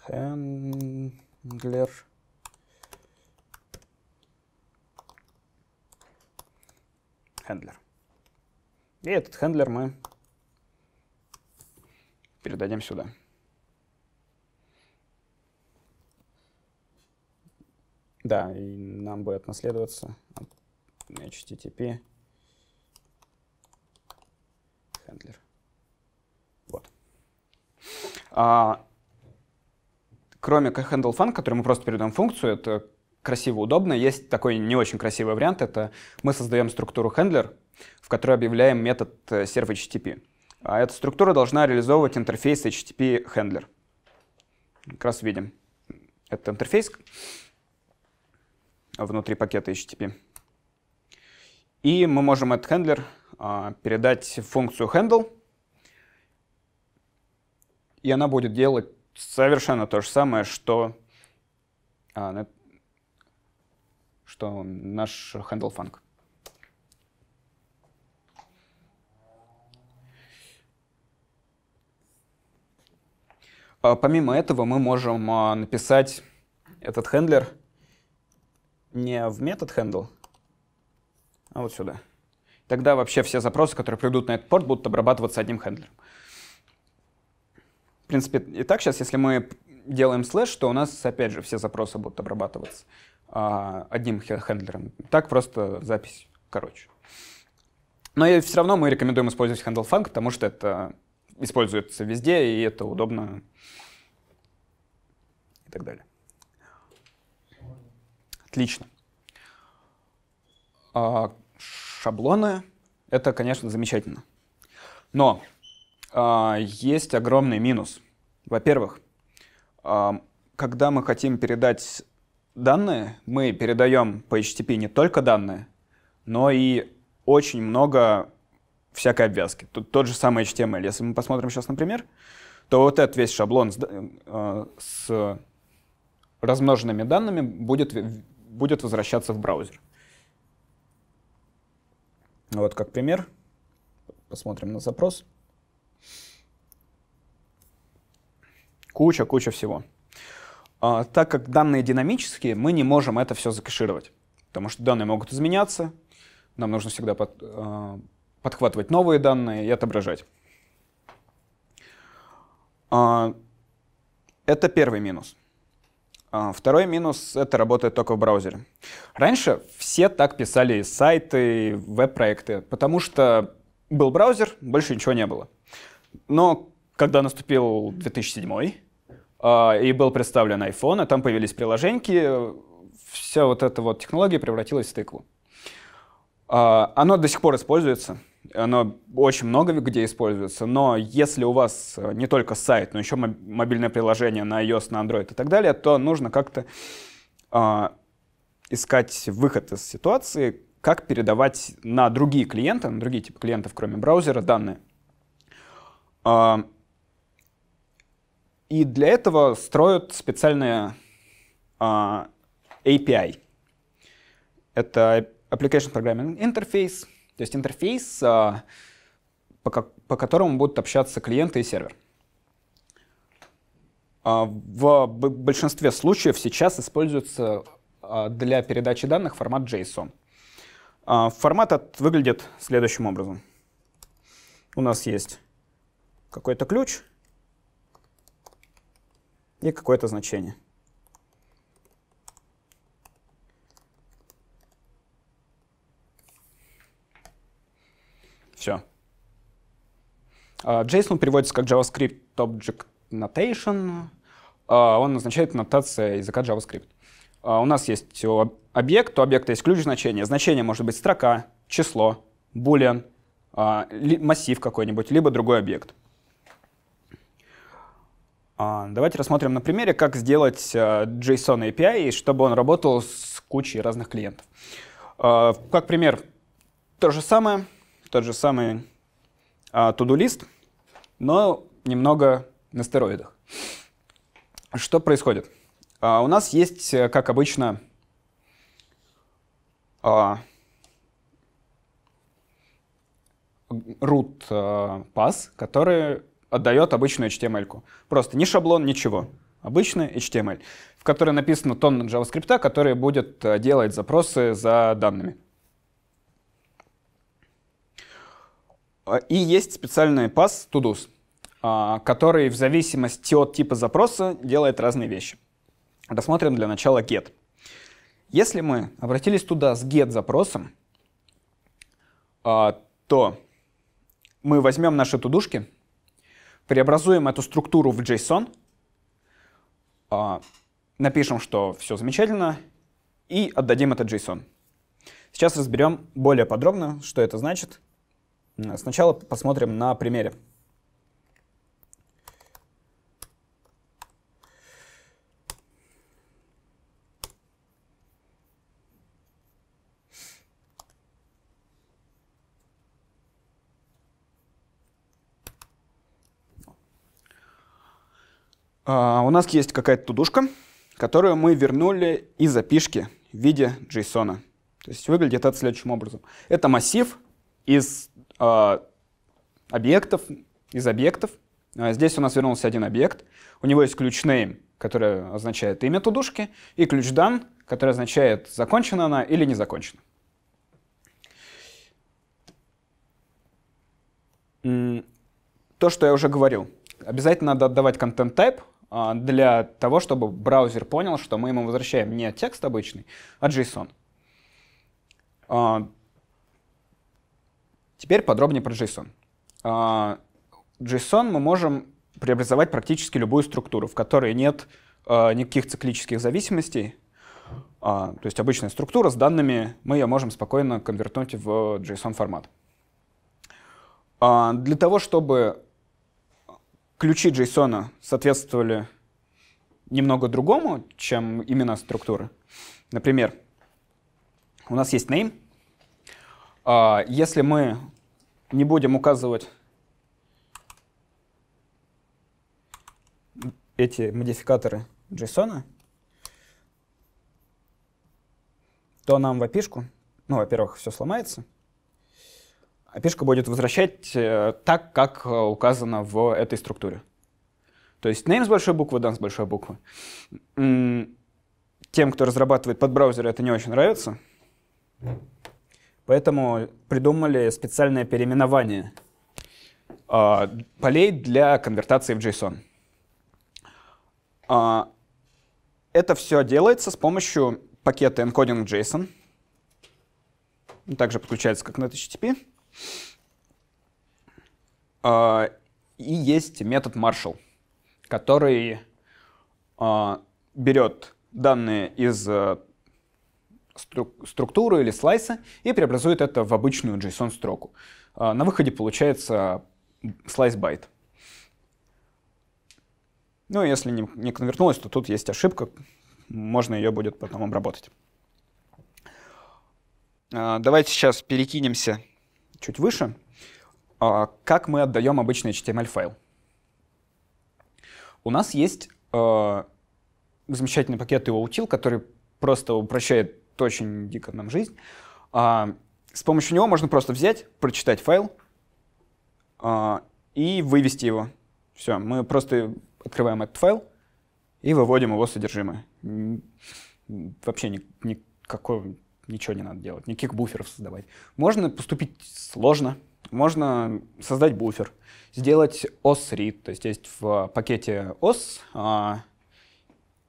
Хендлер. Хендлер. И этот хендлер мы передадим сюда. Да, и нам будет наследоваться HTTP handler. Вот. А, кроме handle fun, который мы просто передаем функцию, это красиво, удобно. Есть такой не очень красивый вариант. Это мы создаем структуру handler, в которой объявляем метод serve э, HTTP. А эта структура должна реализовывать интерфейс HTTP handler. Как раз видим Это интерфейс внутри пакета HTTP. И мы можем этот хендлер а, передать функцию handle, и она будет делать совершенно то же самое, что, а, что наш handle func. А, помимо этого мы можем написать этот хендлер — не в метод handle, а вот сюда. Тогда вообще все запросы, которые придут на этот порт, будут обрабатываться одним хендлером. В принципе, и так сейчас, если мы делаем слэш, то у нас, опять же, все запросы будут обрабатываться а, одним хендлером. Так просто запись короче. Но и все равно мы рекомендуем использовать handle func, потому что это используется везде, и это удобно и так далее. Отлично. А, шаблоны — это, конечно, замечательно. Но а, есть огромный минус. Во-первых, а, когда мы хотим передать данные, мы передаем по HTTP не только данные, но и очень много всякой обвязки. Тут тот же самый HTML. Если мы посмотрим сейчас, например, то вот этот весь шаблон с, э, с размноженными данными будет будет возвращаться в браузер. Вот как пример. Посмотрим на запрос. Куча-куча всего. А, так как данные динамические, мы не можем это все закэшировать, потому что данные могут изменяться, нам нужно всегда под, а, подхватывать новые данные и отображать. А, это первый минус. А, второй минус — это работает только в браузере. Раньше все так писали сайты, веб-проекты, потому что был браузер, больше ничего не было. Но когда наступил 2007 а, и был представлен iPhone, а там появились приложеньки, вся вот эта вот технология превратилась в тыкву. А, оно до сих пор используется — оно очень много где используется, но если у вас э, не только сайт, но еще мобильное приложение на iOS, на Android и так далее, то нужно как-то э, искать выход из ситуации, как передавать на другие клиенты, на другие типы клиентов, кроме браузера, данные. Э, и для этого строят специальные э, а, API. Это Application Programming Interface, то есть интерфейс, а, по, по которому будут общаться клиенты и сервер. А, в большинстве случаев сейчас используется а, для передачи данных формат JSON. Формат этот выглядит следующим образом. У нас есть какой-то ключ и какое-то значение. Все. А, JSON переводится как JavaScript Object Notation. А, он означает нотация языка JavaScript. А, у нас есть объект, у объекта есть ключ значения. Значение может быть строка, число, boolean, массив какой-нибудь, либо другой объект. Давайте рассмотрим на примере, как сделать JSON API, чтобы он работал с кучей разных клиентов. Как пример, то же самое — тот же самый тудулист, а, лист но немного на стероидах. Что происходит? А, у нас есть, э, как обычно, а, root э, pass, который отдает обычную HTML. -ку. Просто ни шаблон, ничего. Обычный HTML, в которой написано тонна JavaScript, который будет э, делать запросы за данными. А, и есть специальный пас Тудус, а, который в зависимости от типа запроса делает разные вещи. Рассмотрим для начала get. Если мы обратились туда с get запросом, а, то мы возьмем наши тудушки, преобразуем эту структуру в JSON, напишем, что все замечательно, и отдадим этот JSON. Сейчас разберем более подробно, что это значит — Сначала посмотрим на примере. А, у нас есть какая-то тудушка, которую мы вернули из запишки в виде JSON. То есть выглядит это следующим образом. Это массив, из э, объектов, из объектов, а, здесь у нас вернулся один объект, у него есть ключ name, который означает имя тудушки, и ключ done, который означает, закончена она или не закончена. То, что я уже говорил, обязательно надо отдавать контент type а, для того, чтобы браузер понял, что мы ему возвращаем не текст обычный, а JSON. Теперь подробнее про JSON. А, JSON мы можем преобразовать практически любую структуру, в которой нет а, никаких циклических зависимостей. А, то есть обычная структура с данными, мы ее можем спокойно конвертнуть в JSON-формат. Для того, чтобы ключи JSON соответствовали немного другому, чем имена структуры. Например, у нас есть name, а, если мы не будем указывать эти модификаторы JSON, то нам в опишку, ну, во-первых, все сломается, опишка будет возвращать э, так, как э, указано в этой структуре. То есть name с большой буквы, дан с большой буквы. Тем, кто разрабатывает под браузеры, это не очень нравится. Поэтому придумали специальное переименование э, полей для конвертации в JSON. Э, это все делается с помощью пакета encoding.json. Он также подключается как на HTTP. Э, а, и есть метод Marshall, который берет данные из э, структуру или слайса и преобразует это в обычную JSON-строку. А, на выходе получается слайс-байт. Ну, если не, не конвертнулось, то тут есть ошибка, можно ее будет потом обработать. А, давайте сейчас перекинемся чуть выше. А, как мы отдаем обычный HTML-файл? У нас есть замечательный пакет его утил, который просто упрощает очень дико нам жизнь. А, с помощью него можно просто взять, прочитать файл а, и вывести его. Все, мы просто открываем этот файл и выводим его содержимое. Вообще ни, никакого, ничего не надо делать, никаких буферов создавать. Можно поступить сложно, можно создать буфер, сделать os read, то есть есть в пакете os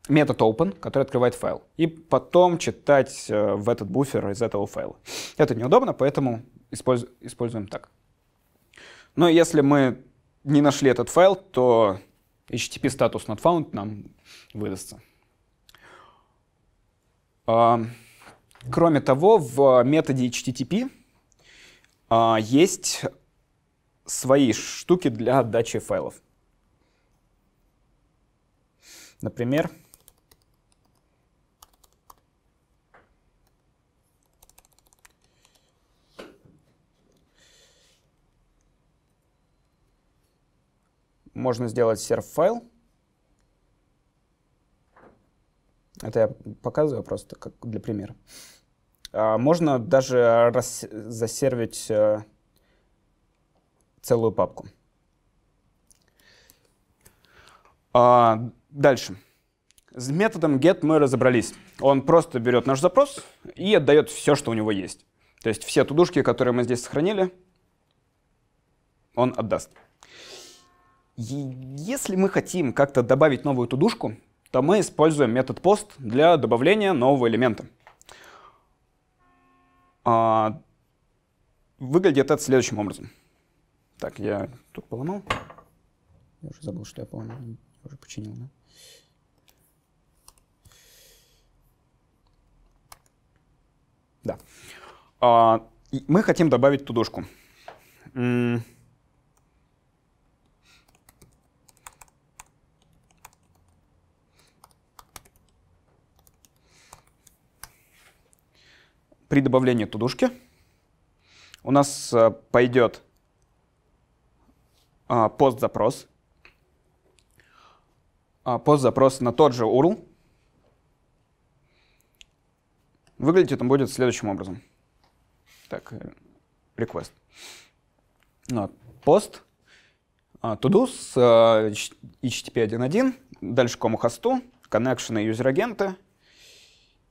метод open, который открывает файл, и потом читать э, в этот буфер из этого файла. Это неудобно, поэтому используем так. Но если мы не нашли этот файл, то HTTP статус not found нам выдастся. А, кроме того, в методе HTTP а, есть свои штуки для отдачи файлов. Например, Можно сделать серф-файл. Это я показываю просто как для примера. А, можно даже засервить э, целую папку. А, дальше. С методом get мы разобрались. Он просто берет наш запрос и отдает все, что у него есть. То есть все тудушки, которые мы здесь сохранили, он отдаст. Если мы хотим как-то добавить новую тудушку, то мы используем метод post для добавления нового элемента. А, выглядит это следующим образом. Так, я тут поломал. Я уже забыл, что я помню. Я уже починил, да? Да. А, мы хотим добавить тудушку. при добавлении тудушки у нас э, пойдет а, пост-запрос. А, пост-запрос на тот же URL. выглядит это будет следующим образом. Так, э, request. Ну пост, туду а, с HTTP э, 1.1, дальше кому хосту, connection и юзер-агенты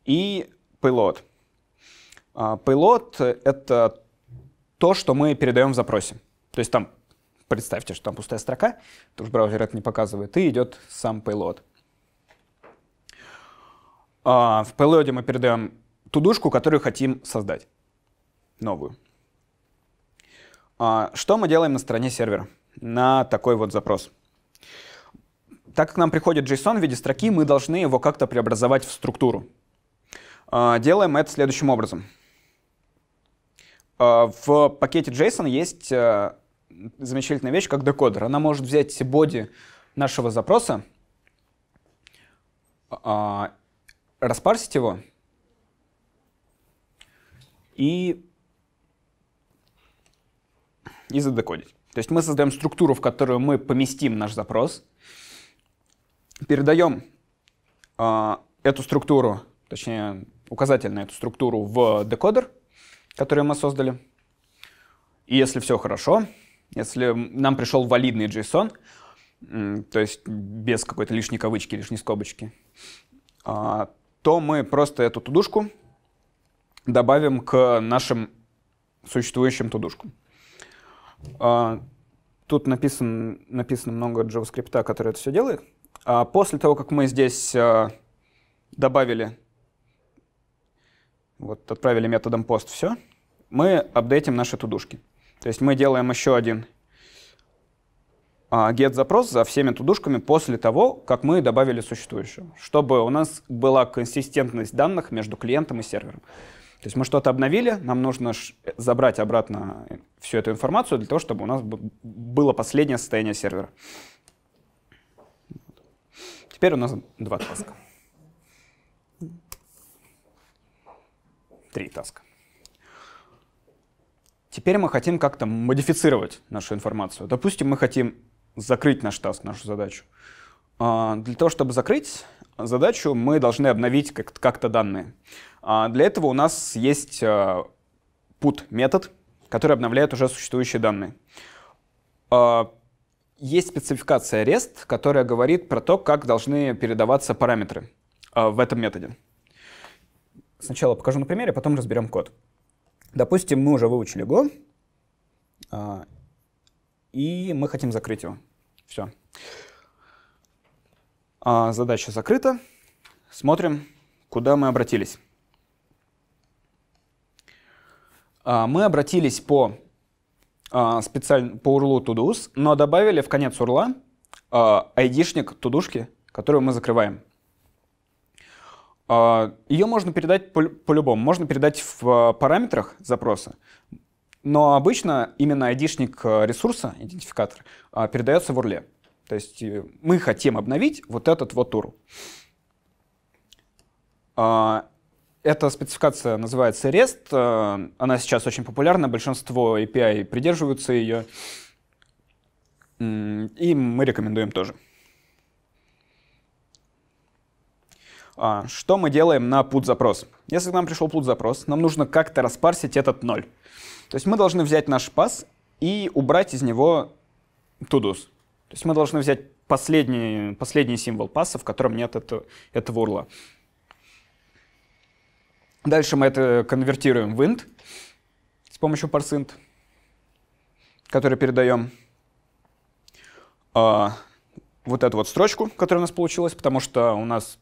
и payload — а, пилот это то, что мы передаем в запросе. То есть там, представьте, что там пустая строка, потому что браузер это не показывает, и идет сам пилот. А, в пилоте мы передаем тудушку, которую хотим создать, новую. А, что мы делаем на стороне сервера на такой вот запрос? Так как нам приходит JSON в виде строки, мы должны его как-то преобразовать в структуру. Делаем это следующим образом — а, в пакете JSON есть э, замечательная вещь, как декодер. Она может взять body нашего запроса, а, распарсить его и, и задекодить. То есть мы создаем структуру, в которую мы поместим наш запрос, передаем э, эту структуру, точнее указатель на эту структуру в декодер — которые мы создали. И если все хорошо, если нам пришел валидный JSON, то есть без какой-то лишней кавычки, лишней скобочки, а, то мы просто эту тудушку добавим к нашим существующим тудушкам. А, тут написан, написано много JavaScript, который это все делает. А после того, как мы здесь добавили вот отправили методом пост все, мы апдейтим наши тудушки. То есть мы делаем еще один а, get-запрос за всеми тудушками после того, как мы добавили существующую, чтобы у нас была консистентность данных между клиентом и сервером. То есть мы что-то обновили, нам нужно забрать обратно э, всю эту информацию для того, чтобы у нас было последнее состояние сервера. Теперь у нас два таска. три таска. Теперь мы хотим как-то модифицировать нашу информацию. Допустим, мы хотим закрыть наш таск, нашу задачу. А, для того, чтобы закрыть задачу, мы должны обновить как-то данные. А, для этого у нас есть а, put метод, который обновляет уже существующие данные. Есть спецификация REST, которая говорит про то, как должны передаваться параметры в этом методе. Сначала покажу на примере, потом разберем код. Допустим, мы уже выучили Go, а, и мы хотим закрыть его. Все. А, задача закрыта. Смотрим, куда мы обратились. А, мы обратились по, а, специально, по урлу todos, но добавили в конец урла айдишник тудушки, которую мы закрываем. А, ее можно передать по-любому. Можно передать в э, параметрах запроса, но обычно именно айдишник э, ресурса, идентификатор, а, передается в URL. То есть э, мы хотим обновить вот этот вот URL. А, эта спецификация называется REST. Она сейчас очень популярна, большинство API придерживаются ее. И мы рекомендуем тоже. А, что мы делаем на put-запрос? Если к нам пришел put-запрос, нам нужно как-то распарсить этот ноль. То есть мы должны взять наш пас и убрать из него тудус. То есть мы должны взять последний, последний символ паса, в котором нет это, этого урла. Дальше мы это конвертируем в int с помощью parseInt, который передаем э, вот эту вот строчку, которая у нас получилась, потому что у нас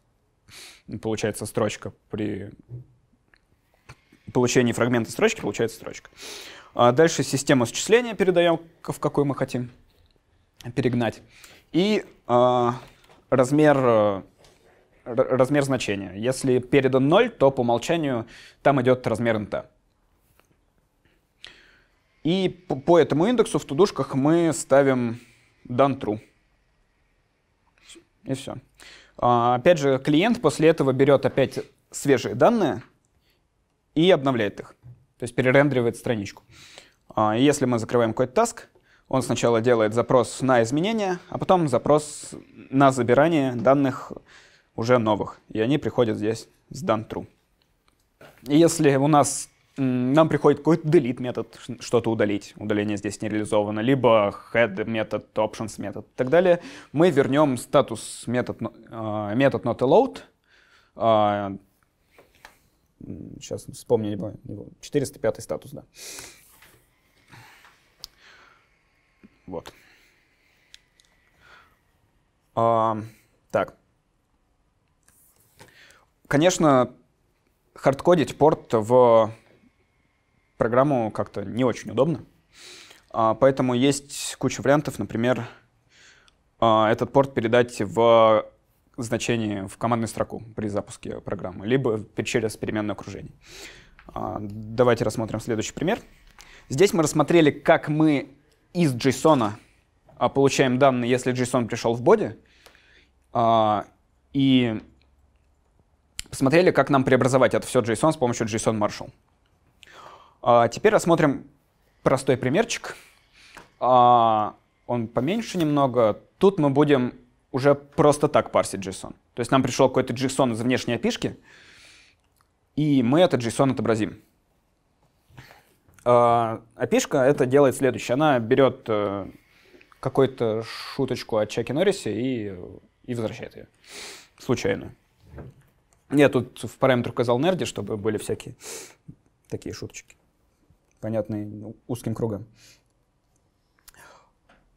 получается строчка. При получении фрагмента строчки получается строчка. А дальше систему счисления передаем, в какой мы хотим перегнать. И а, размер, а, размер значения. Если передан 0, то по умолчанию там идет размер nт. И по этому индексу в тудушках мы ставим done true. И все. А, опять же, клиент после этого берет опять свежие данные и обновляет их, то есть перерендеривает страничку. А, если мы закрываем какой-то таск, он сначала делает запрос на изменения, а потом запрос на забирание данных уже новых, и они приходят здесь с done true. И если у нас нам приходит какой-то delete метод, что-то удалить, удаление здесь не реализовано, либо head метод, options метод и так далее. Мы вернем статус метод, а, метод not allowed, сейчас а, вспомню его, 405 статус, да. Вот. А, так. Конечно, хардкодить порт в программу как-то не очень удобно. А, поэтому есть куча вариантов, например, а, этот порт передать в значение в командную строку при запуске программы, либо через переменное окружение. А, давайте рассмотрим следующий пример. Здесь мы рассмотрели, как мы из JSON получаем данные, если JSON пришел в боди, и посмотрели, как нам преобразовать это все JSON с помощью JSON Marshall. А теперь рассмотрим простой примерчик. А, он поменьше немного. Тут мы будем уже просто так парсить JSON. То есть нам пришел какой-то JSON из внешней опишки, и мы этот JSON отобразим. API а, это делает следующее. Она берет э, какую-то шуточку от Чаки Норриса и, и возвращает ее. Случайно. Я тут в параметр указал нерди, чтобы были всякие такие шуточки понятный ну, узким кругом.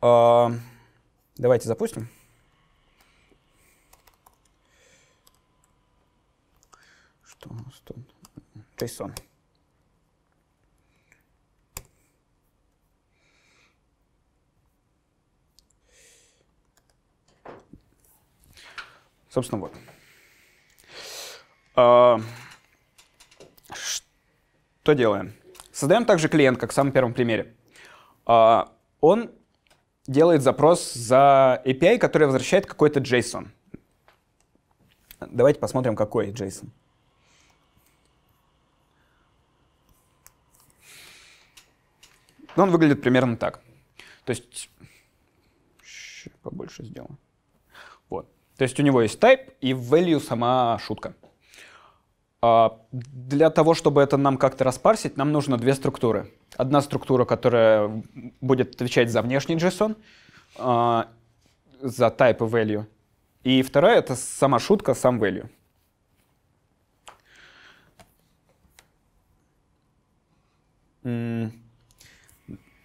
А, давайте запустим. Что у нас тут? JSON. Собственно, вот. А, что делаем? Создаем также клиент, как в самом первом примере. А, он делает запрос за API, который возвращает какой-то JSON. Давайте посмотрим, какой JSON. Ну, он выглядит примерно так. То есть, побольше сделаю. Вот. То есть у него есть type и value сама шутка. А, для того, чтобы это нам как-то распарсить, нам нужно две структуры. Одна структура, которая будет отвечать за внешний JSON, а, за type и value. И вторая — это сама шутка, сам value.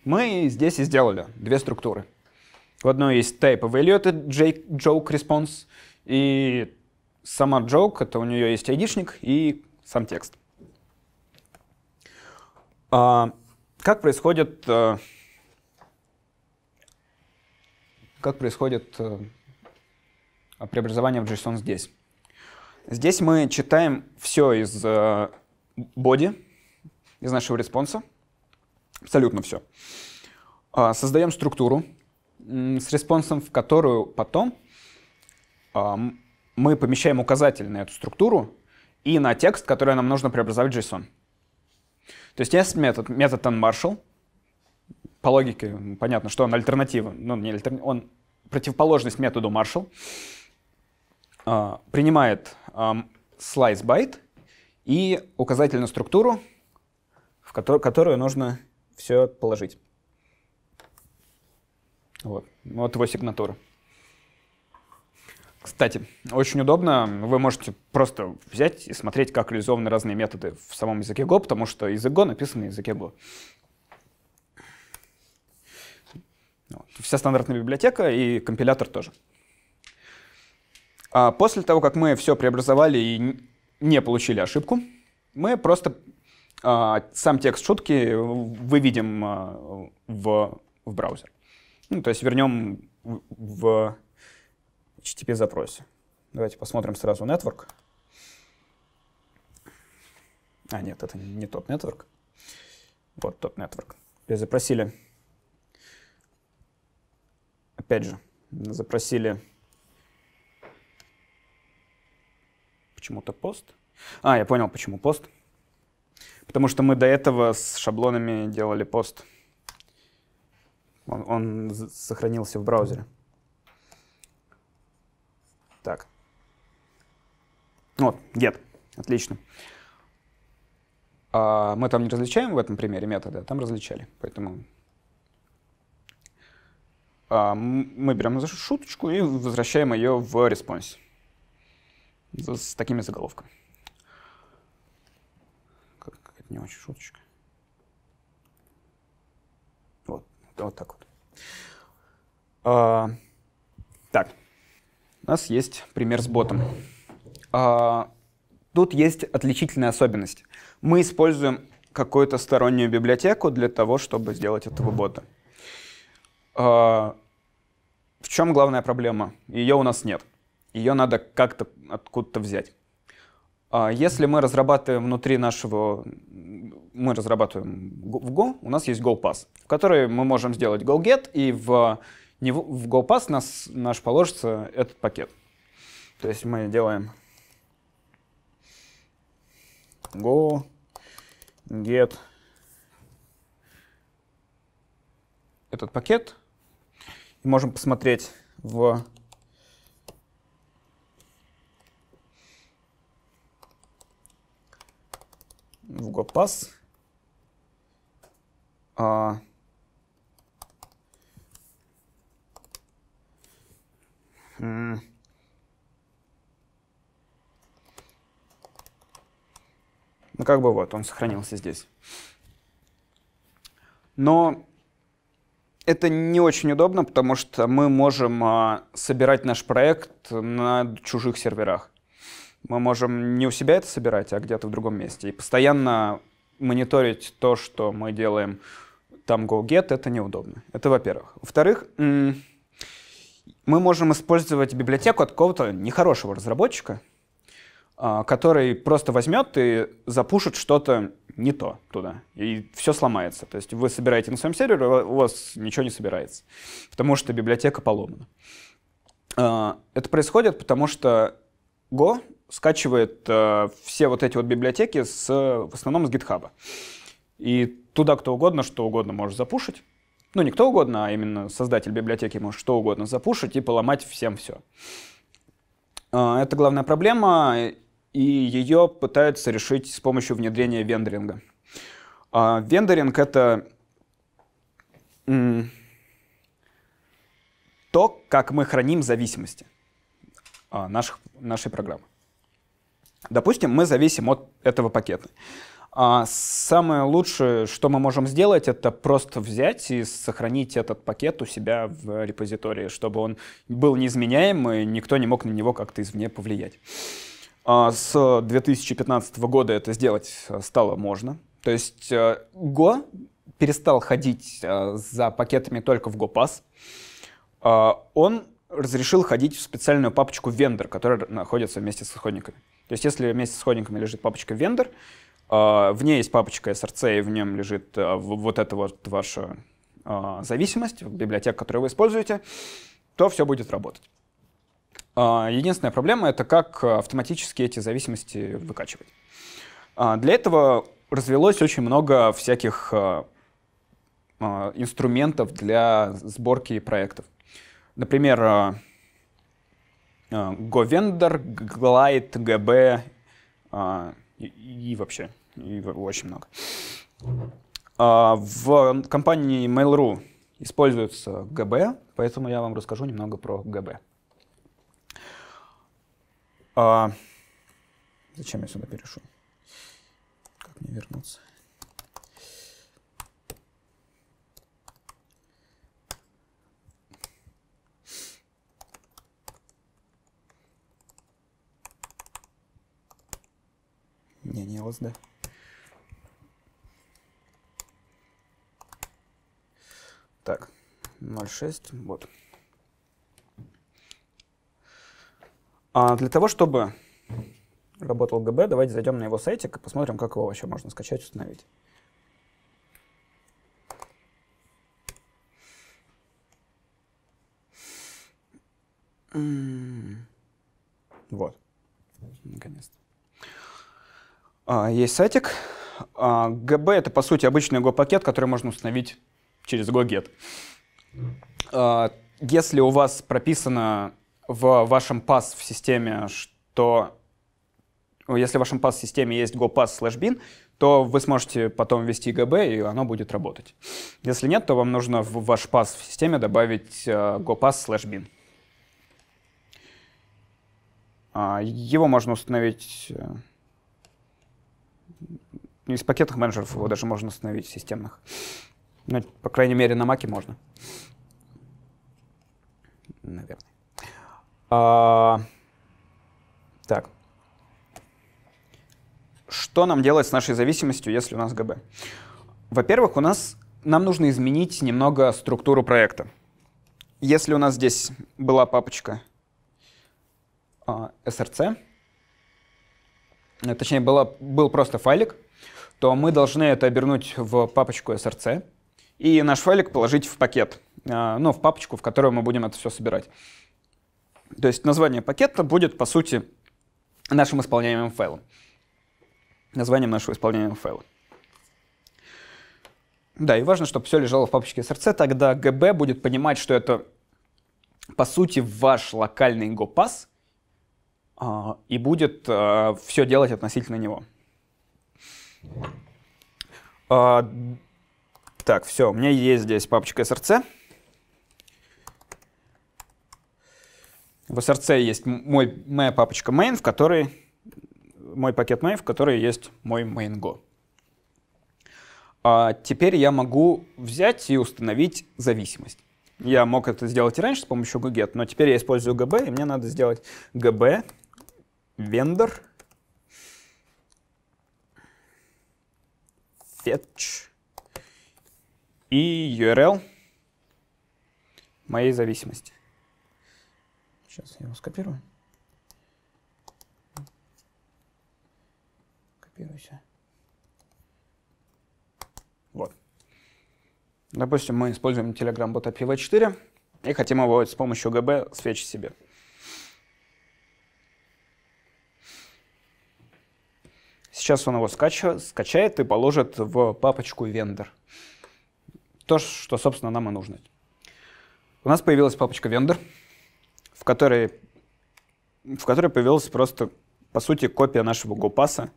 Мы здесь и сделали две структуры. В одной есть type и value, это joke response, и сама джок это у нее есть айдишник и сам текст. А, как происходит, э, как происходит э, преобразование в JSON здесь? Здесь мы читаем все из э, боди из нашего респонса, абсолютно все. А, создаем структуру с респонсом, в которую потом мы помещаем указатель на эту структуру и на текст, который нам нужно преобразовать в JSON. То есть есть метод, метод unmarshal. По логике понятно, что он альтернатива. Ну, не альтер... Он противоположность методу marshal. А, принимает slice byte и указатель на структуру, в котор которую нужно все положить. Вот, вот его сигнатура. Кстати, очень удобно. Вы можете просто взять и смотреть, как реализованы разные методы в самом языке Go, потому что язык Go написан на языке Go. Вся стандартная библиотека и компилятор тоже. А после того, как мы все преобразовали и не получили ошибку, мы просто а, сам текст шутки выведем а, в, в браузер. Ну, то есть вернем в, в HTTP-запросе. Давайте посмотрим сразу network. А, нет, это не тот network. Вот тот network. Запросили. Опять же, запросили почему-то пост. А, я понял, почему пост. Потому что мы до этого с шаблонами делали пост. Он, он сохранился в браузере. Так. Вот, get. Отлично. А мы там не различаем в этом примере методы, а там различали. Поэтому а мы берем нашу шуточку и возвращаем ее в респонс с такими заголовками. Какая-то не очень шуточка. Вот, вот так вот. А, так. У нас есть пример с ботом. А, тут есть отличительная особенность. Мы используем какую-то стороннюю библиотеку для того, чтобы сделать этого бота. А, в чем главная проблема? Ее у нас нет. Ее надо как-то откуда-то взять. А, если мы разрабатываем внутри нашего... Мы разрабатываем в Go, у нас есть GoPass, в который мы можем сделать GoGet, и в не в, в GoPass нас, наш положится этот пакет. То есть мы делаем go get этот пакет. И можем посмотреть в в GoPass. А, Ну, как бы вот, он сохранился здесь. Но это не очень удобно, потому что мы можем а, собирать наш проект на чужих серверах. Мы можем не у себя это собирать, а где-то в другом месте. И постоянно мониторить то, что мы делаем там go get, это неудобно. Это во-первых. Во-вторых, мы можем использовать библиотеку от какого-то нехорошего разработчика, а, который просто возьмет и запушит что-то не то туда, и все сломается. То есть вы собираете на своем сервере, а у вас ничего не собирается, потому что библиотека поломана. А, это происходит, потому что Go скачивает э, все вот эти вот библиотеки с, в основном с GitHub. И туда кто угодно, что угодно может запушить ну не кто угодно, а именно создатель библиотеки может что угодно запушить и поломать всем все. А, это главная проблема, и ее пытаются решить с помощью внедрения вендоринга. А, вендоринг — это то, как мы храним зависимости а, наших, нашей программы. Допустим, мы зависим от этого пакета. А самое лучшее, что мы можем сделать, это просто взять и сохранить этот пакет у себя в репозитории, чтобы он был неизменяем, и никто не мог на него как-то извне повлиять. А с 2015 года это сделать э, стало можно. То есть э, Go перестал ходить э, за пакетами только в GoPass. А он разрешил ходить в специальную папочку вендор, которая находится вместе с исходниками. То есть если вместе с исходниками лежит папочка вендор, а, в ней есть папочка SRC, и в нем лежит э, вот эта вот ваша а, зависимость, библиотека, которую вы используете, то все будет работать. А, единственная проблема — это как автоматически эти зависимости выкачивать. Для этого развелось очень много всяких инструментов для сборки проектов. Например, GoVendor, Glide, GB, и, и вообще, и очень много. А, в компании Mail.ru используется ГБ, поэтому я вам расскажу немного про ГБ. А, зачем я сюда перешел Как мне вернуться? выполнения ОСД. Так, 0,6, вот. А для того, чтобы работал ГБ, давайте зайдем на его сайтик и посмотрим, как его вообще можно скачать, установить. А, есть сайтик. А, ГБ это, по сути, обычный Go-пакет, который можно установить через GoGet. А, если у вас прописано в вашем пас в системе, что если в вашем пас в системе есть GoPass slash bin, то вы сможете потом ввести ГБ и оно будет работать. Если нет, то вам нужно в ваш пас в системе добавить э, GoPass slash bin. Его можно установить э, ну, из пакетных менеджеров его даже можно установить, системных. Ну, по крайней мере, на маке можно. Наверное. А, так. Что нам делать с нашей зависимостью, если у нас ГБ? Во-первых, у нас нам нужно изменить немного структуру проекта. Если у нас здесь была папочка SRC, а, точнее, была, был просто файлик, то мы должны это обернуть в папочку SRC и наш файлик положить в пакет, а, ну, в папочку, в которую мы будем это все собирать. То есть название пакета будет, по сути, нашим исполняемым файлом. Названием нашего исполняемого файла. Да, и важно, чтобы все лежало в папочке SRC, тогда ГБ будет понимать, что это, по сути, ваш локальный GoPass, а, и будет а, все делать относительно него. А, так, все, у меня есть здесь папочка src. В src есть мой, моя папочка main, в которой мой пакет main, в которой есть мой main.go. А теперь я могу взять и установить зависимость. Я мог это сделать и раньше с помощью GET, но теперь я использую GB, и мне надо сделать GB vendor fetch и URL моей зависимости. Сейчас я его скопирую. Копируйся. Вот. Допустим, мы используем Telegram Bot API v4 и хотим его с помощью GB свечить себе. Сейчас он его скачивает, скачает и положит в папочку вендор. То, что, собственно, нам и нужно. У нас появилась папочка вендор, в которой, в которой появилась просто, по сути, копия нашего GoPass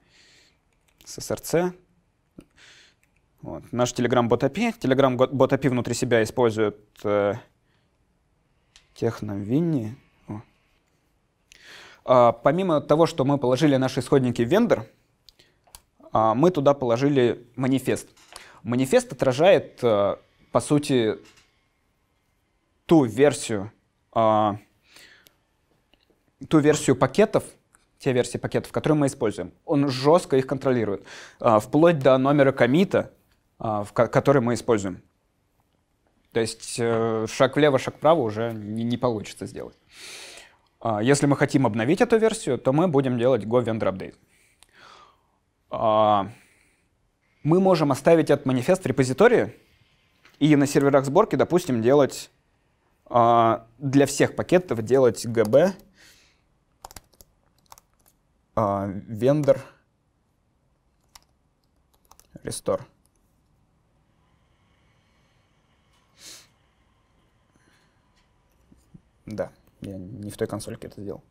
с срц. Вот. Наш Telegram Bot API. Telegram Bot API внутри себя использует э, Техновинни. А, помимо того, что мы положили наши исходники в вендор, а, мы туда положили манифест. Манифест отражает, э, по сути, ту версию, а, ту версию пакетов, те версии пакетов, которые мы используем. Он жестко их контролирует, а, вплоть до номера комита, который мы используем. То есть э, шаг влево, шаг вправо уже не получится сделать. Если мы хотим обновить эту версию, то мы будем делать go vendor update. А, мы можем оставить этот манифест в репозитории и на серверах сборки, допустим, делать а, для всех пакетов делать gb vendor restore. Да, я не в той консольке это сделал.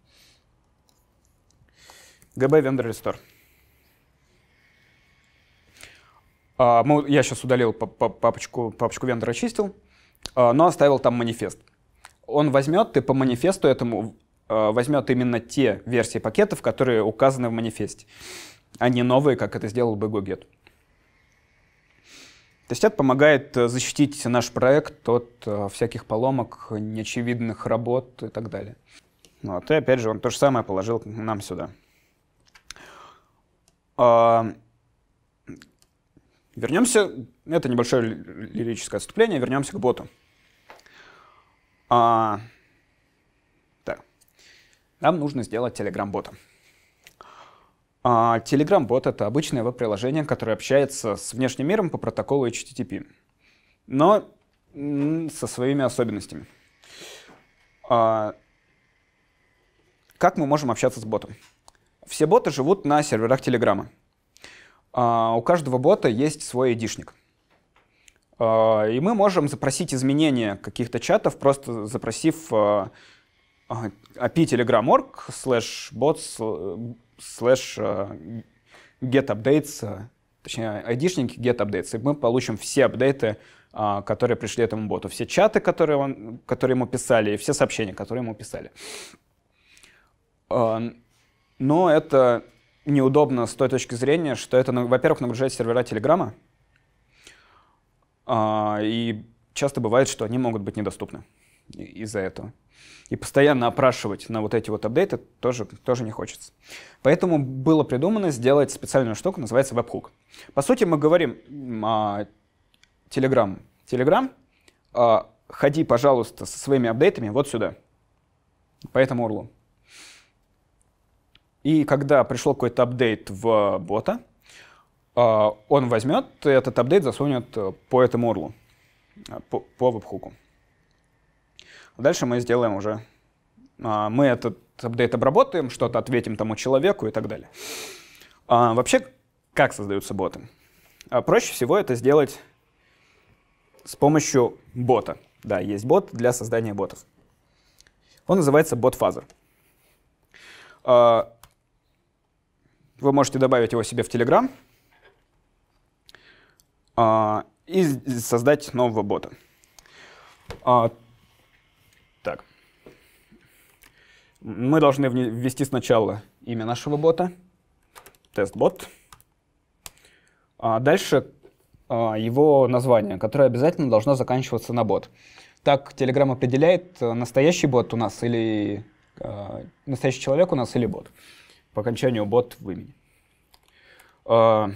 gb vendor restore. А, я сейчас удалил папочку, папочку вендора чистил, а, но оставил там манифест. Он возьмет и по манифесту этому а, возьмет именно те версии пакетов, которые указаны в манифесте, а не новые, как это сделал бы GoGet. То есть это помогает э, защитить наш проект от э, всяких поломок, неочевидных работ и так далее. Вот. И опять же, он то же самое положил нам сюда. Вернемся, это небольшое лирическое отступление, вернемся к боту. А, так. Нам нужно сделать Telegram-бота. А, Telegram-бот — это обычное веб-приложение, которое общается с внешним миром по протоколу HTTP, но со своими особенностями. А, как мы можем общаться с ботом? Все боты живут на серверах Телеграма. А, у каждого бота есть свой идишник. А, и мы можем запросить изменения каких-то чатов, просто запросив а, API telegram.org slash bots slash get точнее, айдишники get updates, и мы получим все апдейты, которые пришли этому боту, все чаты, которые, он, которые ему писали, и все сообщения, которые ему писали. Но это неудобно с той точки зрения, что это, во-первых, нагружает сервера Телеграма, а, и часто бывает, что они могут быть недоступны из-за этого. И постоянно опрашивать на вот эти вот апдейты тоже, тоже не хочется. Поэтому было придумано сделать специальную штуку, называется веб-хук. По сути, мы говорим а, Telegram, Telegram, а, ходи, пожалуйста, со своими апдейтами вот сюда, по этому урлу. И когда пришел какой-то апдейт в бота, а, он возьмет этот апдейт, засунет э, по этому урлу, э, по, по вебхуку. Дальше мы сделаем уже, а, мы этот апдейт обработаем, что-то ответим тому человеку и так далее. А, вообще, как создаются боты? Проще всего это сделать с помощью бота. Да, есть бот для создания ботов. Он называется бот-фазер. Вы можете добавить его себе в Telegram а, и создать нового бота. А, так. Мы должны ввести сначала имя нашего бота, тест-бот. А дальше его название, которое обязательно должно заканчиваться на бот. Так Telegram определяет, э, настоящий бот у нас или э, настоящий человек у нас или бот по окончанию бот в имени. Э,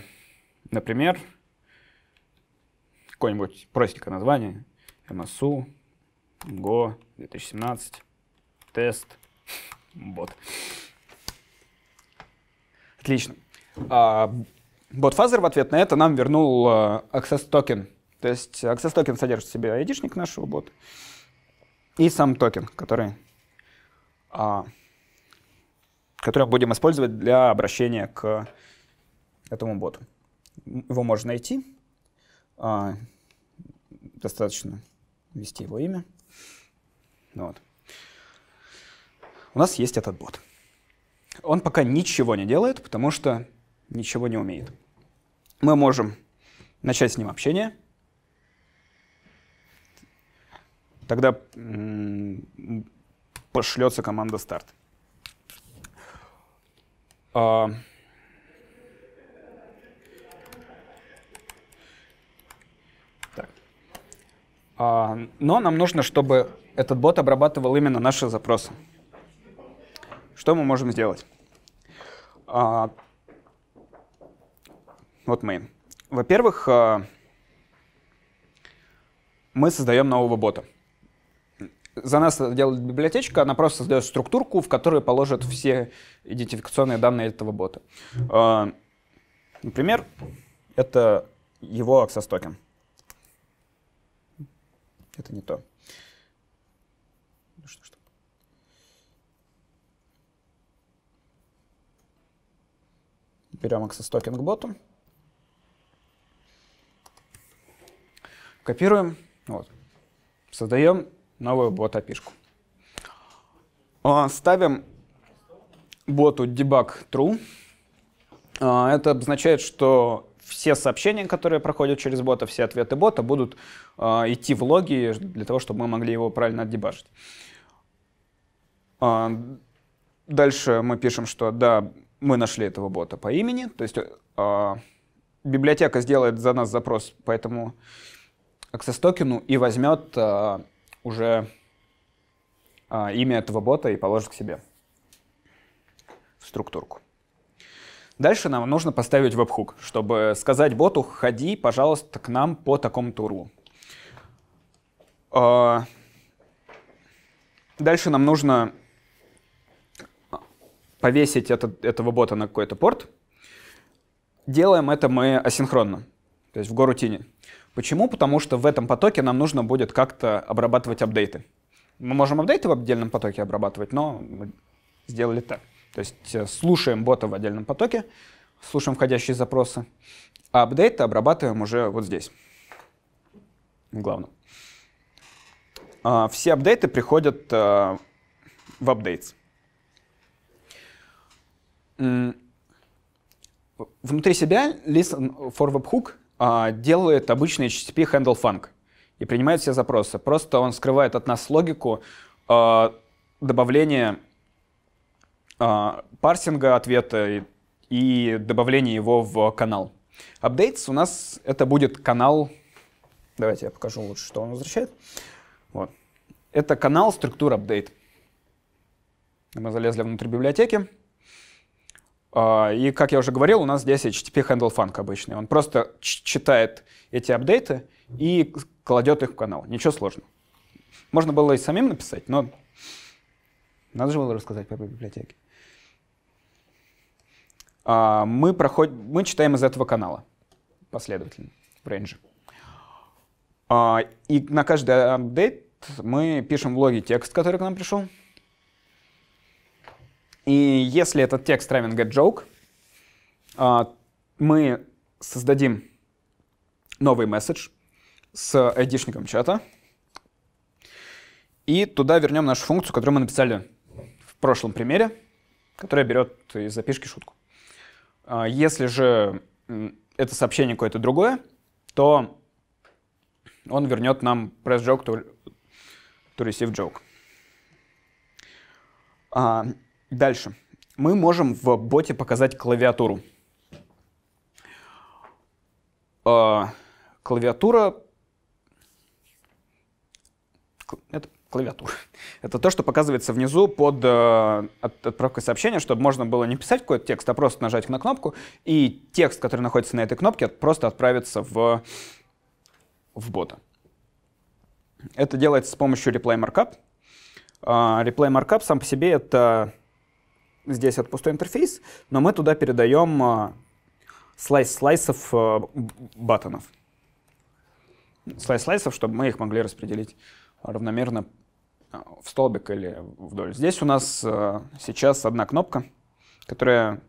например, какое-нибудь простенькое название. MSU, Go 2017, тест, бот. Отлично. А, Ботфазер в ответ на это нам вернул а, access токен. То есть access токен содержит в себе айдишник нашего бота и сам токен, который а, которые будем использовать для обращения к этому боту. Его можно найти. А, достаточно ввести его имя. Вот. У нас есть этот бот. Он пока ничего не делает, потому что ничего не умеет. Мы можем начать с ним общение. Тогда пошлется команда старт. А... Так. А, но нам нужно, чтобы этот бот обрабатывал именно наши запросы. Что мы можем сделать? А... Вот мы. Во-первых, а, мы создаем нового бота за нас делает библиотечка, она просто создает структурку, в которую положат все идентификационные данные этого бота. А, например, это его access токен. Это не то. Берем access токен к боту. Копируем. Вот. Создаем новую бот-опишку. А, ставим боту debug true. А, это обозначает, что все сообщения, которые проходят через бота, все ответы бота будут а, идти в логи для того, чтобы мы могли его правильно отдебажить. Дальше мы пишем, что да, мы нашли этого бота по имени, то есть библиотека сделает за нас запрос по этому access токену и возьмет уже э, имя этого бота и положит к себе в структурку. Дальше нам нужно поставить веб-хук, чтобы сказать боту, ходи, пожалуйста, к нам по такому туру. А, дальше нам нужно повесить этот, этого бота на какой-то порт. Делаем это мы асинхронно, то есть в горутине. Почему? Потому что в этом потоке нам нужно будет как-то обрабатывать апдейты. Мы можем апдейты в отдельном потоке обрабатывать, но мы сделали так. То есть э, слушаем бота в отдельном потоке, слушаем входящие запросы, а апдейты обрабатываем уже вот здесь, в главном. А, все апдейты приходят э, в апдейтс. Внутри себя listen for webhook а, делает обычный HTTP handle func и принимает все запросы. Просто он скрывает от нас логику а, добавления а, парсинга ответа и, и добавления его в канал. Updates у нас это будет канал... Давайте я покажу лучше, что он возвращает. Вот. Это канал структур update. Мы залезли внутрь библиотеки. А, и, как я уже говорил, у нас здесь HTTP handle funk обычный. Он просто читает эти апдейты и кладет их в канал. Ничего сложного. Можно было и самим написать, но надо же было рассказать про библиотеки. А, мы, проход... мы читаем из этого канала последовательно в рейнже. А, и на каждый апдейт мы пишем в логе текст, который к нам пришел. И если этот текст равен getJoke, а, мы создадим новый месседж с айдишником чата. И туда вернем нашу функцию, которую мы написали в прошлом примере, которая берет из запишки шутку. А, если же это сообщение какое-то другое, то он вернет нам press joke to, to receive joke. А, Дальше. Мы можем в боте показать клавиатуру. А, клавиатура... Это клавиатура. Это то, что показывается внизу под э, отправкой сообщения, чтобы можно было не писать какой-то текст, а просто нажать на кнопку, и текст, который находится на этой кнопке, просто отправится в, в бота. Это делается с помощью Reply Markup. Uh, а, Reply Markup сам по себе — это здесь это пустой интерфейс, но мы туда передаем а, слайс слайсов а, баттонов. Слайс слайсов, чтобы мы их могли распределить равномерно а, в столбик или вдоль. Здесь у нас сейчас одна кнопка, которая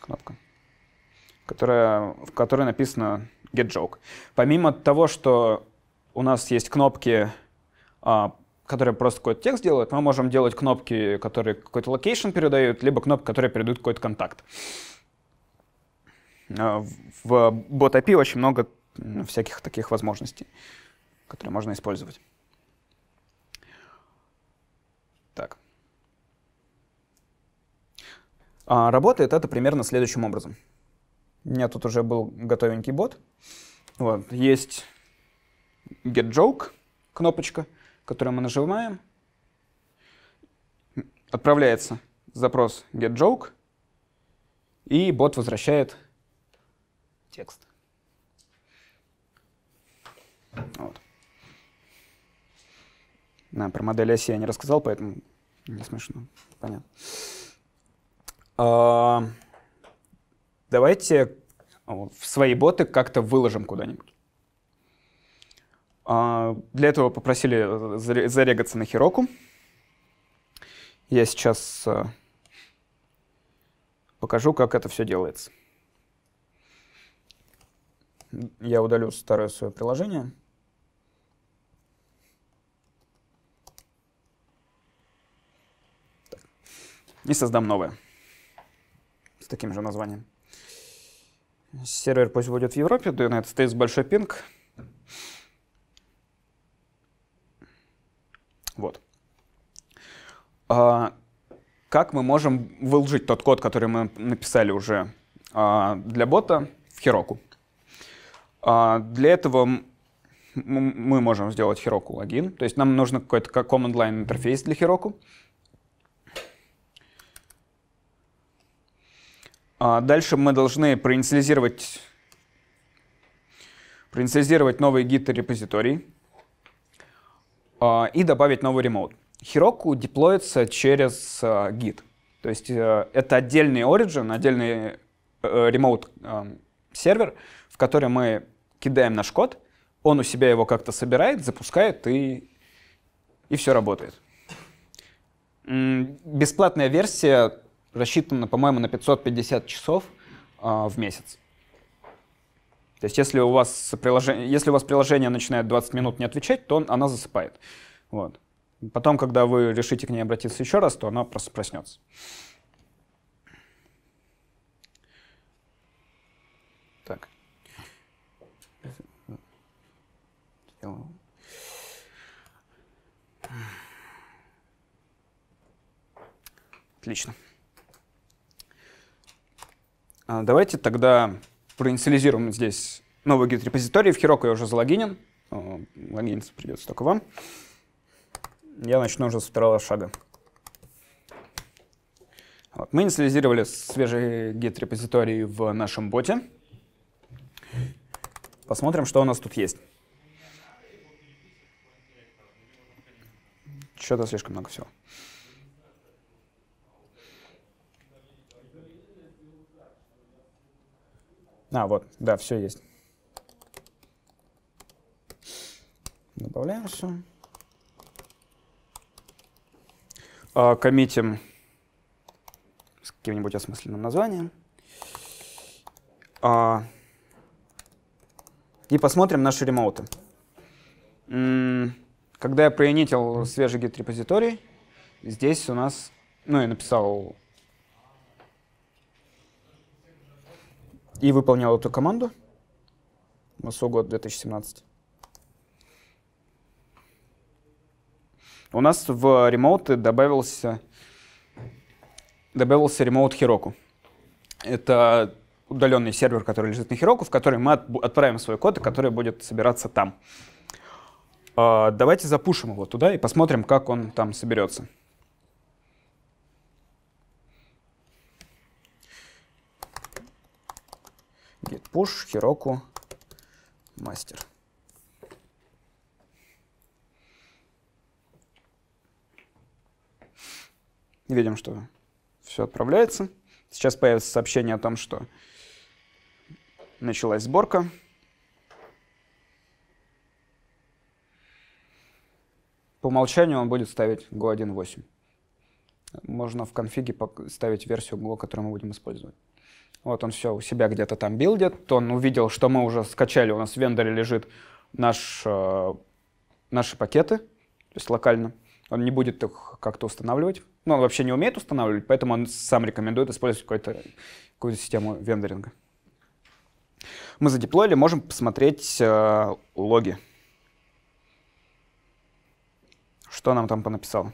кнопка, которая, в которой написано get joke. Помимо того, что у нас есть кнопки которые просто какой-то текст делают, мы можем делать кнопки, которые какой-то локейшн передают, либо кнопки, которые передают какой-то контакт. А, в бот API очень много всяких таких возможностей, которые можно использовать. Так. А, работает это примерно следующим образом. У меня тут уже был готовенький бот. Вот, есть get joke кнопочка — который мы нажимаем, отправляется запрос get joke, и бот возвращает текст. Вот. На, про модель оси я не рассказал, поэтому не смешно. Понятно. А, давайте а, свои боты как-то выложим куда-нибудь. А, для этого попросили э, зарегаться на Хироку. Я сейчас э, покажу, как это все делается. Я удалю старое свое приложение. И создам новое. С таким же названием. Сервер пусть будет в Европе, да, на этот стоит большой пинг. Вот. А, как мы можем выложить тот код, который мы написали уже а, для бота, в Heroku? А, для этого мы можем сделать Heroku логин. То есть нам нужно какой-то command line интерфейс для Heroku. А дальше мы должны проинициализировать, проинициализировать новый git репозиторий. А, и добавить новый ремоут. Heroku деплоится через Git. А, То есть э, это отдельный origin, отдельный э, э, ремоут эм, сервер, в который мы кидаем наш код, он у себя его как-то собирает, запускает и, и все работает. Бесплатная версия рассчитана, по-моему, на 550 часов а, в месяц. То есть если у вас приложение, если у вас приложение начинает 20 минут не отвечать, то она засыпает. Вот. Потом, когда вы решите к ней обратиться еще раз, то она просто проснется. Так. Отлично. А, давайте тогда проинициализируем здесь новый гид-репозиторий. В Heroku я уже залогинен. Логиниться придется только вам. Я начну уже с второго шага. Вот. Мы инициализировали свежий гид-репозиторий в нашем боте. Посмотрим, что у нас тут есть. Что-то слишком много всего. А, вот, да, все есть. Добавляем все. А, коммитим с каким-нибудь осмысленным названием. А, и посмотрим наши ремоуты. Когда я проинитил свежий гид-репозиторий, здесь у нас, ну я написал и выполнял эту команду. МСУ год 2017. У нас в ремоуты добавился, добавился ремоут Хироку. Это удаленный сервер, который лежит на Хироку, в который мы отправим свой код, и который будет собираться там. А, давайте запушим его туда и посмотрим, как он там соберется. git push Heroku мастер. Видим, что все отправляется. Сейчас появится сообщение о том, что началась сборка. По умолчанию он будет ставить Go 1.8. Можно в конфиге ставить версию Go, которую мы будем использовать. Вот он все у себя где-то там билдит. Он увидел, что мы уже скачали, у нас в вендоре лежит наш, э, наши пакеты, то есть локально. Он не будет их как-то устанавливать. Ну, он вообще не умеет устанавливать, поэтому он сам рекомендует использовать какую-то какую систему вендоринга. Мы задеплоили, можем посмотреть э, логи. Что нам там понаписало?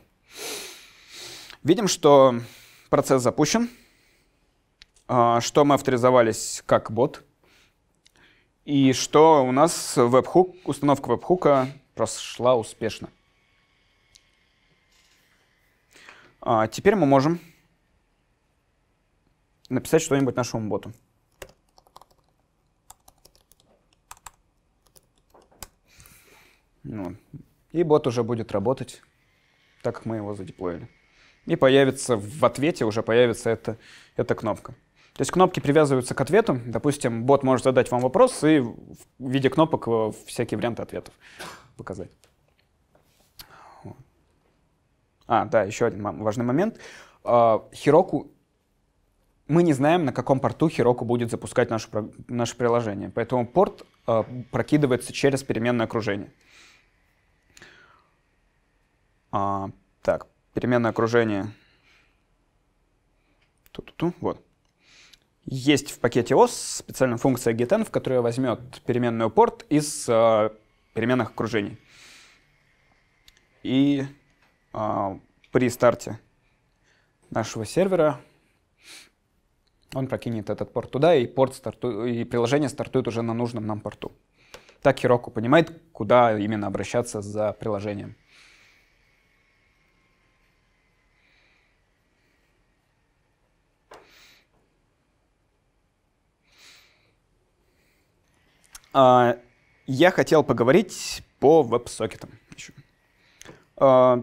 Видим, что процесс запущен. А, что мы авторизовались как бот, и что у нас веб-хук, установка веб-хука прошла успешно. А теперь мы можем написать что-нибудь нашему боту. Ну, и бот уже будет работать, так как мы его задеплоили. И появится в ответе уже появится эта, эта кнопка. То есть кнопки привязываются к ответу. Допустим, бот может задать вам вопрос и в виде кнопок всякие варианты ответов показать. А, да, еще один важный момент. А, Хироку мы не знаем, на каком порту Хироку будет запускать наше, наше приложение. Поэтому порт а, прокидывается через переменное окружение. А, так, переменное окружение. Ту -ту -ту, вот. Есть в пакете OS специальная функция getenv, которая возьмет переменную порт из э, переменных окружений. И э, при старте нашего сервера он прокинет этот порт туда, и, порт старту... и приложение стартует уже на нужном нам порту. Так Хироку понимает, куда именно обращаться за приложением. А, я хотел поговорить по веб-сокетам а,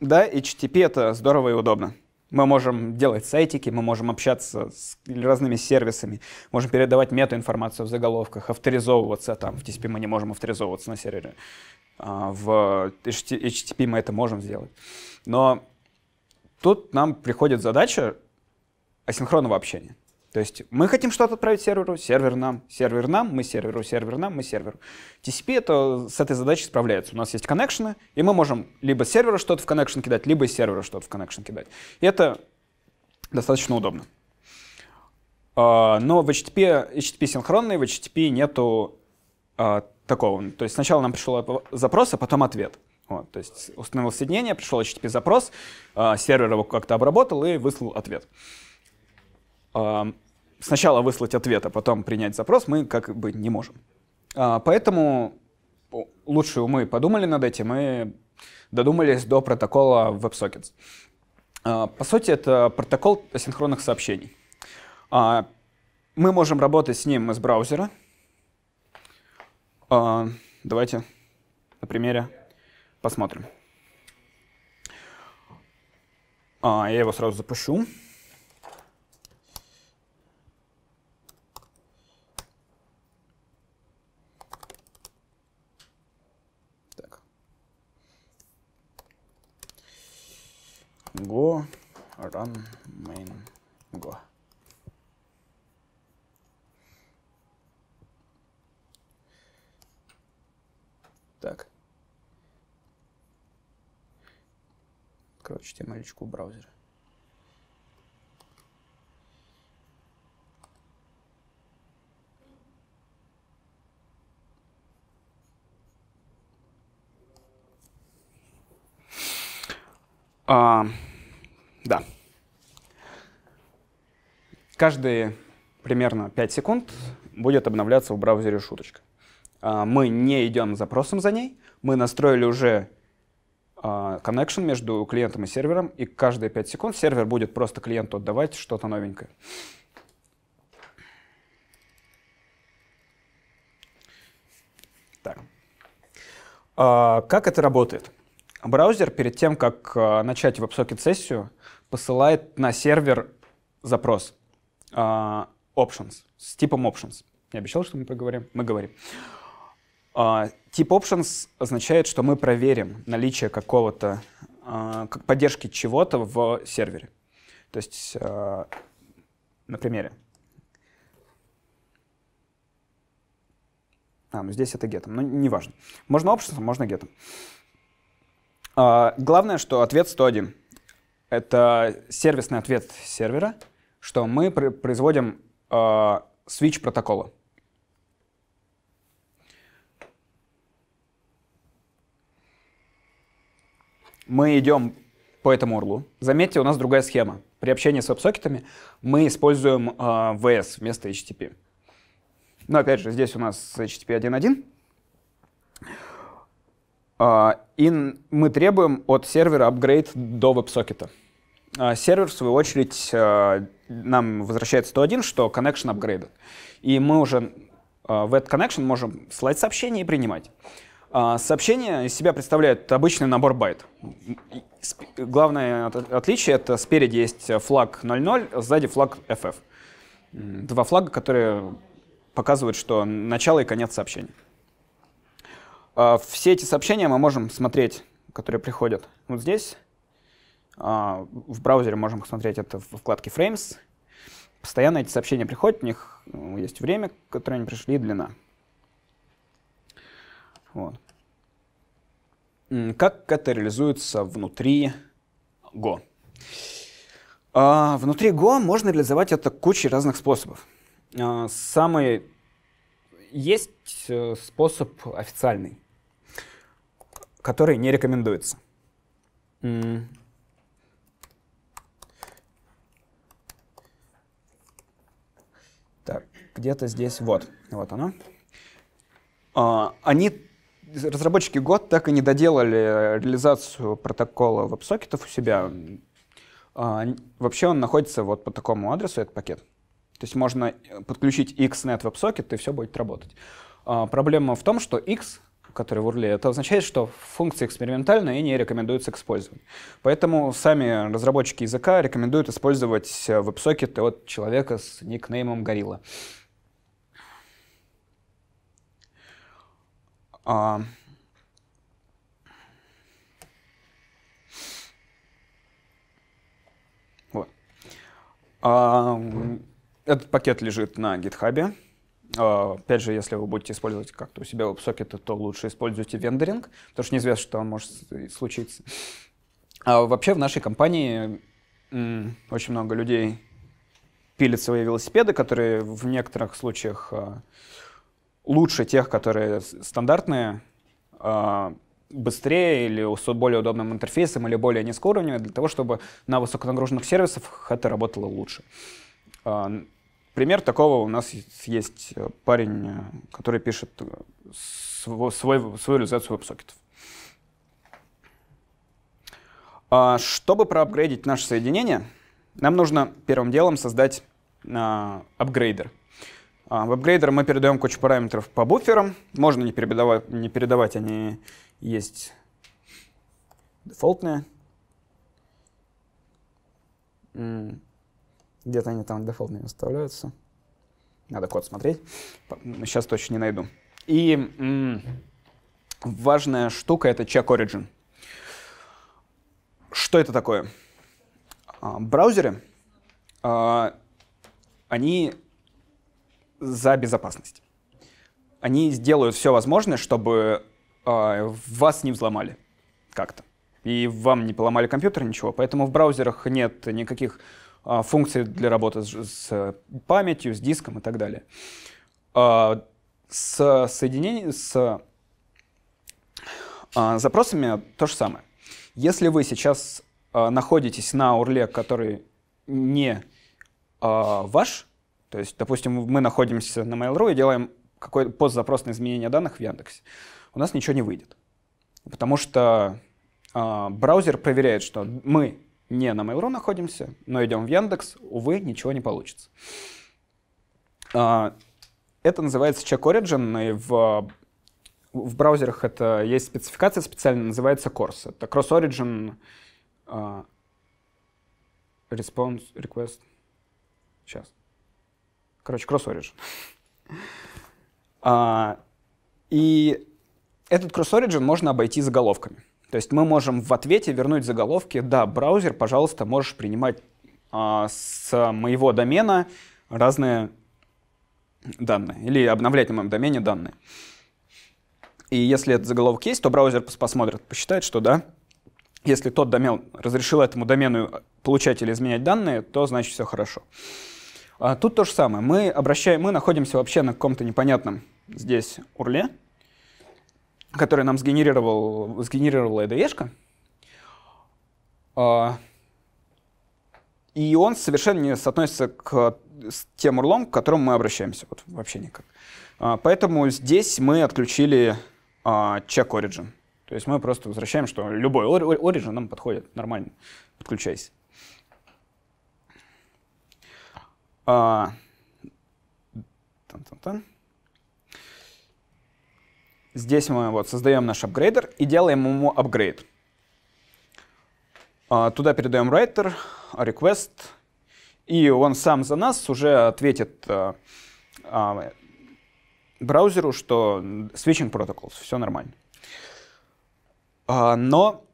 да, HTTP — это здорово и удобно. Мы можем делать сайтики, мы можем общаться с разными сервисами, можем передавать метаинформацию в заголовках, авторизовываться там. В TCP мы не можем авторизовываться на сервере. А, в HTTP мы это можем сделать. Но тут нам приходит задача асинхронного общения. То есть мы хотим что-то отправить серверу, сервер нам, сервер нам, мы серверу, сервер нам, мы серверу. TCP это, с этой задачей справляется. У нас есть коннекшены, и мы можем либо серверу что-то в коннекшн кидать, либо из сервера что-то в коннекшн кидать. И это достаточно удобно. А, но в HTTP, HTTP синхронный, в HTTP нету а, такого. То есть сначала нам пришел запрос, а потом ответ. Вот, то есть установил соединение, пришел HTTP-запрос, а, сервер его как-то обработал и выслал ответ сначала выслать ответ, а потом принять запрос мы как бы не можем. А, поэтому лучшие мы подумали над этим и додумались до протокола WebSockets. А, по сути, это протокол асинхронных сообщений. А, мы можем работать с ним из браузера. Давайте на примере посмотрим. Я его сразу запущу. go run main go. Так. Короче, личку браузер. А, да. Каждые примерно 5 секунд будет обновляться в браузере шуточка. А, мы не идем запросом за ней, мы настроили уже а, connection между клиентом и сервером, и каждые 5 секунд сервер будет просто клиенту отдавать что-то новенькое. Так. А, как это работает? Браузер перед тем, как начать WebSocket-сессию, посылает на сервер запрос uh, options с типом options. Я обещал, что мы поговорим? Мы говорим. Uh, тип options означает, что мы проверим наличие какого-то, uh, поддержки чего-то в сервере. То есть uh, на примере. А, ну здесь это гетом, но неважно. Можно options, можно гетом. Uh, главное, что ответ 101 это сервисный ответ сервера, что мы производим э, switch протокола. Мы идем по этому урлу. Заметьте, у нас другая схема. При общении с веб-сокетами мы используем э, а, VS вместо HTTP. Но опять же, здесь у нас HTTP 1.1. Uh, и мы требуем от сервера апгрейд до веб-сокета. А, сервер, в свою очередь, а, нам возвращает 101, что connection upgraded. И мы уже а, в этот connection можем слать сообщения и принимать. Сообщение из себя представляет обычный набор байт. Главное отличие — это спереди есть флаг 00, сзади флаг FF. Два флага, которые показывают, что начало и конец сообщения. Все эти сообщения мы можем смотреть, которые приходят вот здесь. А, в браузере можем посмотреть это в вкладке Frames. Постоянно эти сообщения приходят, у них э, есть время, которое они пришли, и длина. Вот. Как это реализуется внутри Go? А, внутри Go можно реализовать это кучей разных способов. А, самый есть э, способ официальный, который не рекомендуется. где-то здесь вот. Вот оно. А, они, разработчики год так и не доделали реализацию протокола веб-сокетов у себя. А, вообще он находится вот по такому адресу, этот пакет. То есть можно подключить xnet сокет и все будет работать. А, проблема в том, что x, который в url это означает, что функция экспериментальная и не рекомендуется использовать Поэтому сами разработчики языка рекомендуют использовать э, веб-сокеты от человека с никнеймом Горилла. А, вот. А, этот пакет лежит на GitHub. Uh, а, опять же, если вы будете использовать как-то у себя веб-сокеты, то лучше используйте вендоринг, потому что неизвестно, что он может случиться. А вообще в нашей компании mm, очень много людей пилит свои велосипеды, которые в некоторых случаях uh, лучше тех, которые стандартные, а, быстрее или с более удобным интерфейсом или более низкоуровневыми, для того, чтобы на высоконагруженных сервисах это работало лучше. А, пример такого у нас есть э, парень, э, который пишет э, свой, свой, свою реализацию веб-сокетов. А, чтобы проапгрейдить наше соединение, нам нужно первым делом создать апгрейдер — а, В апгрейдер мы передаем кучу параметров по буферам. Можно не передавать, не передавать они есть дефолтные. Где-то они там дефолтные выставляются. Надо код смотреть. Сейчас точно не найду. И важная штука — это check origin. Что это такое? А, браузеры, а, они за безопасность. Они сделают все возможное, чтобы э, вас не взломали как-то. И вам не поломали компьютер, ничего. Поэтому в браузерах нет никаких э, функций для работы с, с памятью, с диском и так далее. Э, с соединением, с э, запросами то же самое. Если вы сейчас э, находитесь на урле, который не э, ваш, то есть, допустим, мы находимся на Mail.ru и делаем какой-то постзапрос на изменение данных в Яндексе. У нас ничего не выйдет. Потому что э, браузер проверяет, что мы не на Mail.ru находимся, но идем в Яндекс, увы, ничего не получится. Э, это называется Check Origin, и в, в браузерах это есть спецификация специально, называется Course. Это Cross Origin э, Response Request. Сейчас. Короче, кросс-оридж. А, и этот кросс-ориджин можно обойти заголовками. То есть мы можем в ответе вернуть заголовки, да, браузер, пожалуйста, можешь принимать а, с моего домена разные данные или обновлять на моем домене данные. И если этот заголовок есть, то браузер посмотрит, посчитает, что да. Если тот домен разрешил этому домену получать или изменять данные, то значит все хорошо. А, тут то же самое. Мы, обращаем, мы находимся вообще на каком-то непонятном здесь урле, который нам сгенерировал, сгенерировала IDE-шка. А, и он совершенно не соотносится к тем урлом, к которым мы обращаемся. Вот, вообще никак. А, поэтому здесь мы отключили а, check origin. То есть мы просто возвращаем, что любой origin нам подходит нормально, подключайся. А, там, там, там. Здесь мы вот создаем наш апгрейдер и делаем ему апгрейд. А, туда передаем writer, request, и он сам за нас уже ответит а, а, браузеру, что switching protocols, все нормально. А, но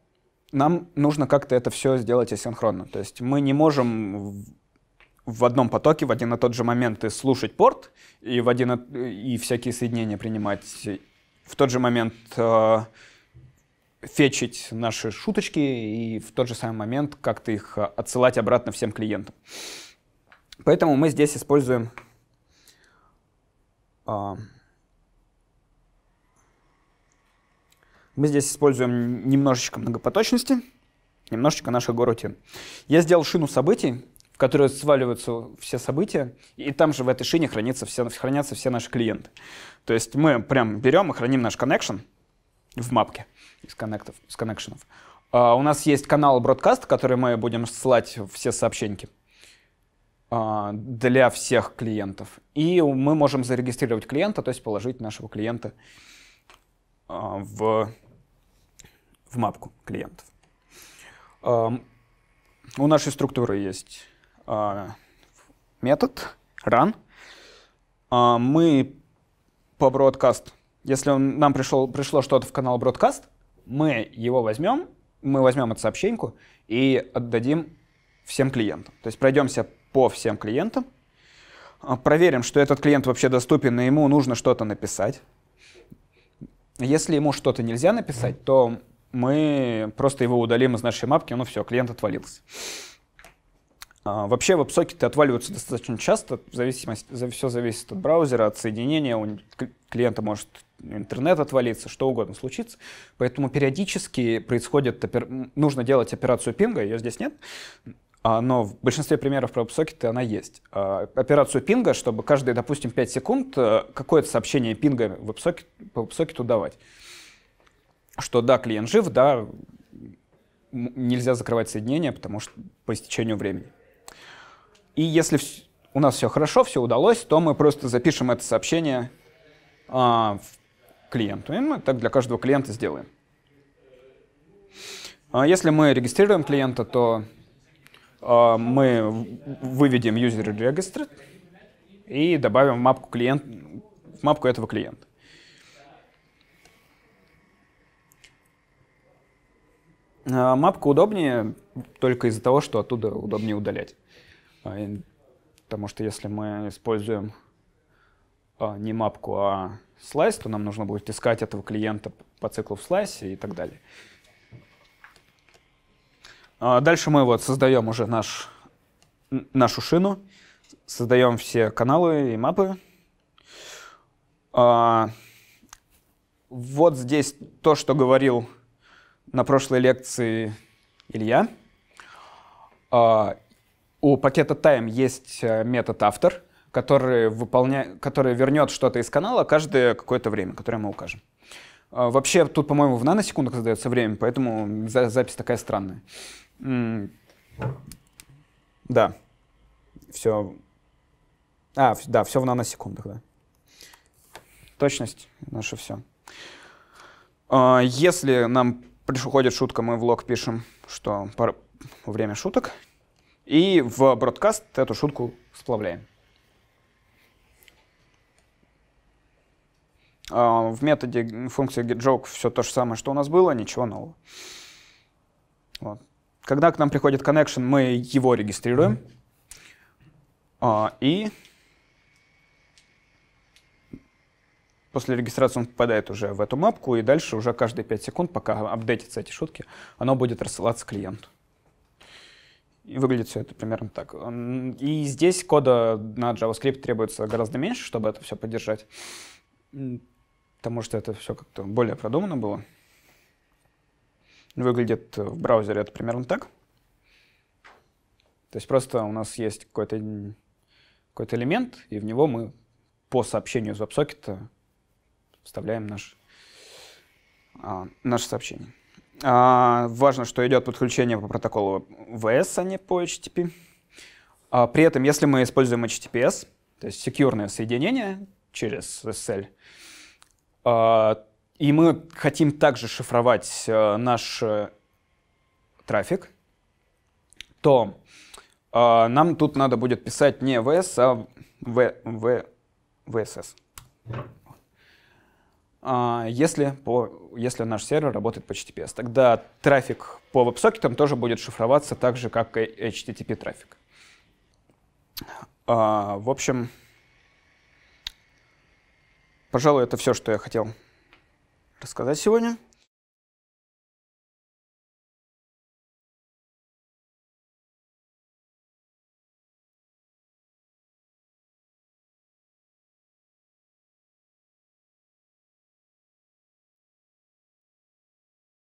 нам нужно как-то это все сделать асинхронно. То есть мы не можем в одном потоке в один и тот же момент и слушать порт, и, в один, и всякие соединения принимать. В тот же момент э, фетчить наши шуточки и в тот же самый момент как-то их э, отсылать обратно всем клиентам. Поэтому мы здесь используем э, мы здесь используем немножечко многопоточности, немножечко наших горутин. Я сделал шину событий, в которую сваливаются все события, и там же в этой шине хранится все, хранятся все наши клиенты. То есть мы прям берем и храним наш connection в мапке из коннектов, из коннекшенов. А у нас есть канал бродкаст, который мы будем ссылать все сообщеньки а, для всех клиентов. И мы можем зарегистрировать клиента, то есть положить нашего клиента а, в, в мапку клиентов. У нашей структуры есть а, метод run. А, мы по бродкаст, если он, нам пришел, пришло что-то в канал бродкаст, мы его возьмем, мы возьмем эту сообщеньку и отдадим всем клиентам. То есть пройдемся по всем клиентам, а, проверим, что этот клиент вообще доступен, и ему нужно что-то написать. Если ему что-то нельзя написать, то мы просто его удалим из нашей мапки, ну все, клиент отвалился. А, вообще веб-сокеты отваливаются достаточно часто, в зависимости, все зависит от браузера, от соединения, у клиента может интернет отвалиться, что угодно случится. Поэтому периодически происходит, нужно делать операцию пинга, ее здесь нет, а, но в большинстве примеров про WebSocket она есть. А, операцию пинга, чтобы каждые, допустим, 5 секунд э, какое-то сообщение пинга WebSocket, по WebSocket давать. Что да, клиент жив, да, нельзя закрывать соединение, потому что по истечению времени. И если у нас все хорошо, все удалось, то мы просто запишем это сообщение а, клиенту. И мы так для каждого клиента сделаем. А если мы регистрируем клиента, то а, мы выведем user registry и добавим в мапку, клиент, в мапку этого клиента. А, мапку удобнее только из-за того, что оттуда удобнее удалять. А, потому что если мы используем а, не мапку, а слайс, то нам нужно будет искать этого клиента по циклу в слайсе и так далее. А, дальше мы вот создаем уже наш, нашу шину, создаем все каналы и мапы. Вот здесь то, что говорил на прошлой лекции Илья. У пакета time есть э, метод автор, который, выполня... который вернет что-то из канала каждое какое-то время, которое мы укажем. А, вообще, тут, по-моему, в наносекундах задается время, поэтому за запись такая странная. Да. Все. А, да, все в наносекундах, да. Точность наше все. А, если нам приходит шутка, мы в лог пишем, что время шуток, и в бродкаст эту шутку сплавляем. А, в методе функции getJoke все то же самое, что у нас было, ничего нового. Вот. Когда к нам приходит connection, мы его регистрируем. Mm-hmm. И после регистрации он попадает уже в эту мапку, и дальше уже каждые 5 секунд, пока апдейтятся эти шутки, оно будет рассылаться клиенту. И выглядит все это примерно так. И здесь кода на JavaScript требуется гораздо меньше, чтобы это все поддержать, потому что это все как-то более продумано было. Выглядит в браузере это примерно так. То есть просто у нас есть какой-то какой, -то, элемент, и в него мы по сообщению из WebSocket вставляем наш, а, наше сообщение. А, важно, что идет подключение по протоколу VS, а не по HTTP. А, при этом, если мы используем HTTPS, то есть секьюрное соединение через SSL, а, и мы хотим также шифровать а, наш а, трафик, то а, нам тут надо будет писать не VS, а v, v, VSS. А, если, по, если наш сервер работает по HTTPS. Тогда трафик по веб-сокетам тоже будет шифроваться так же, как и HTTP трафик. А, в общем, пожалуй, это все, что я хотел рассказать сегодня.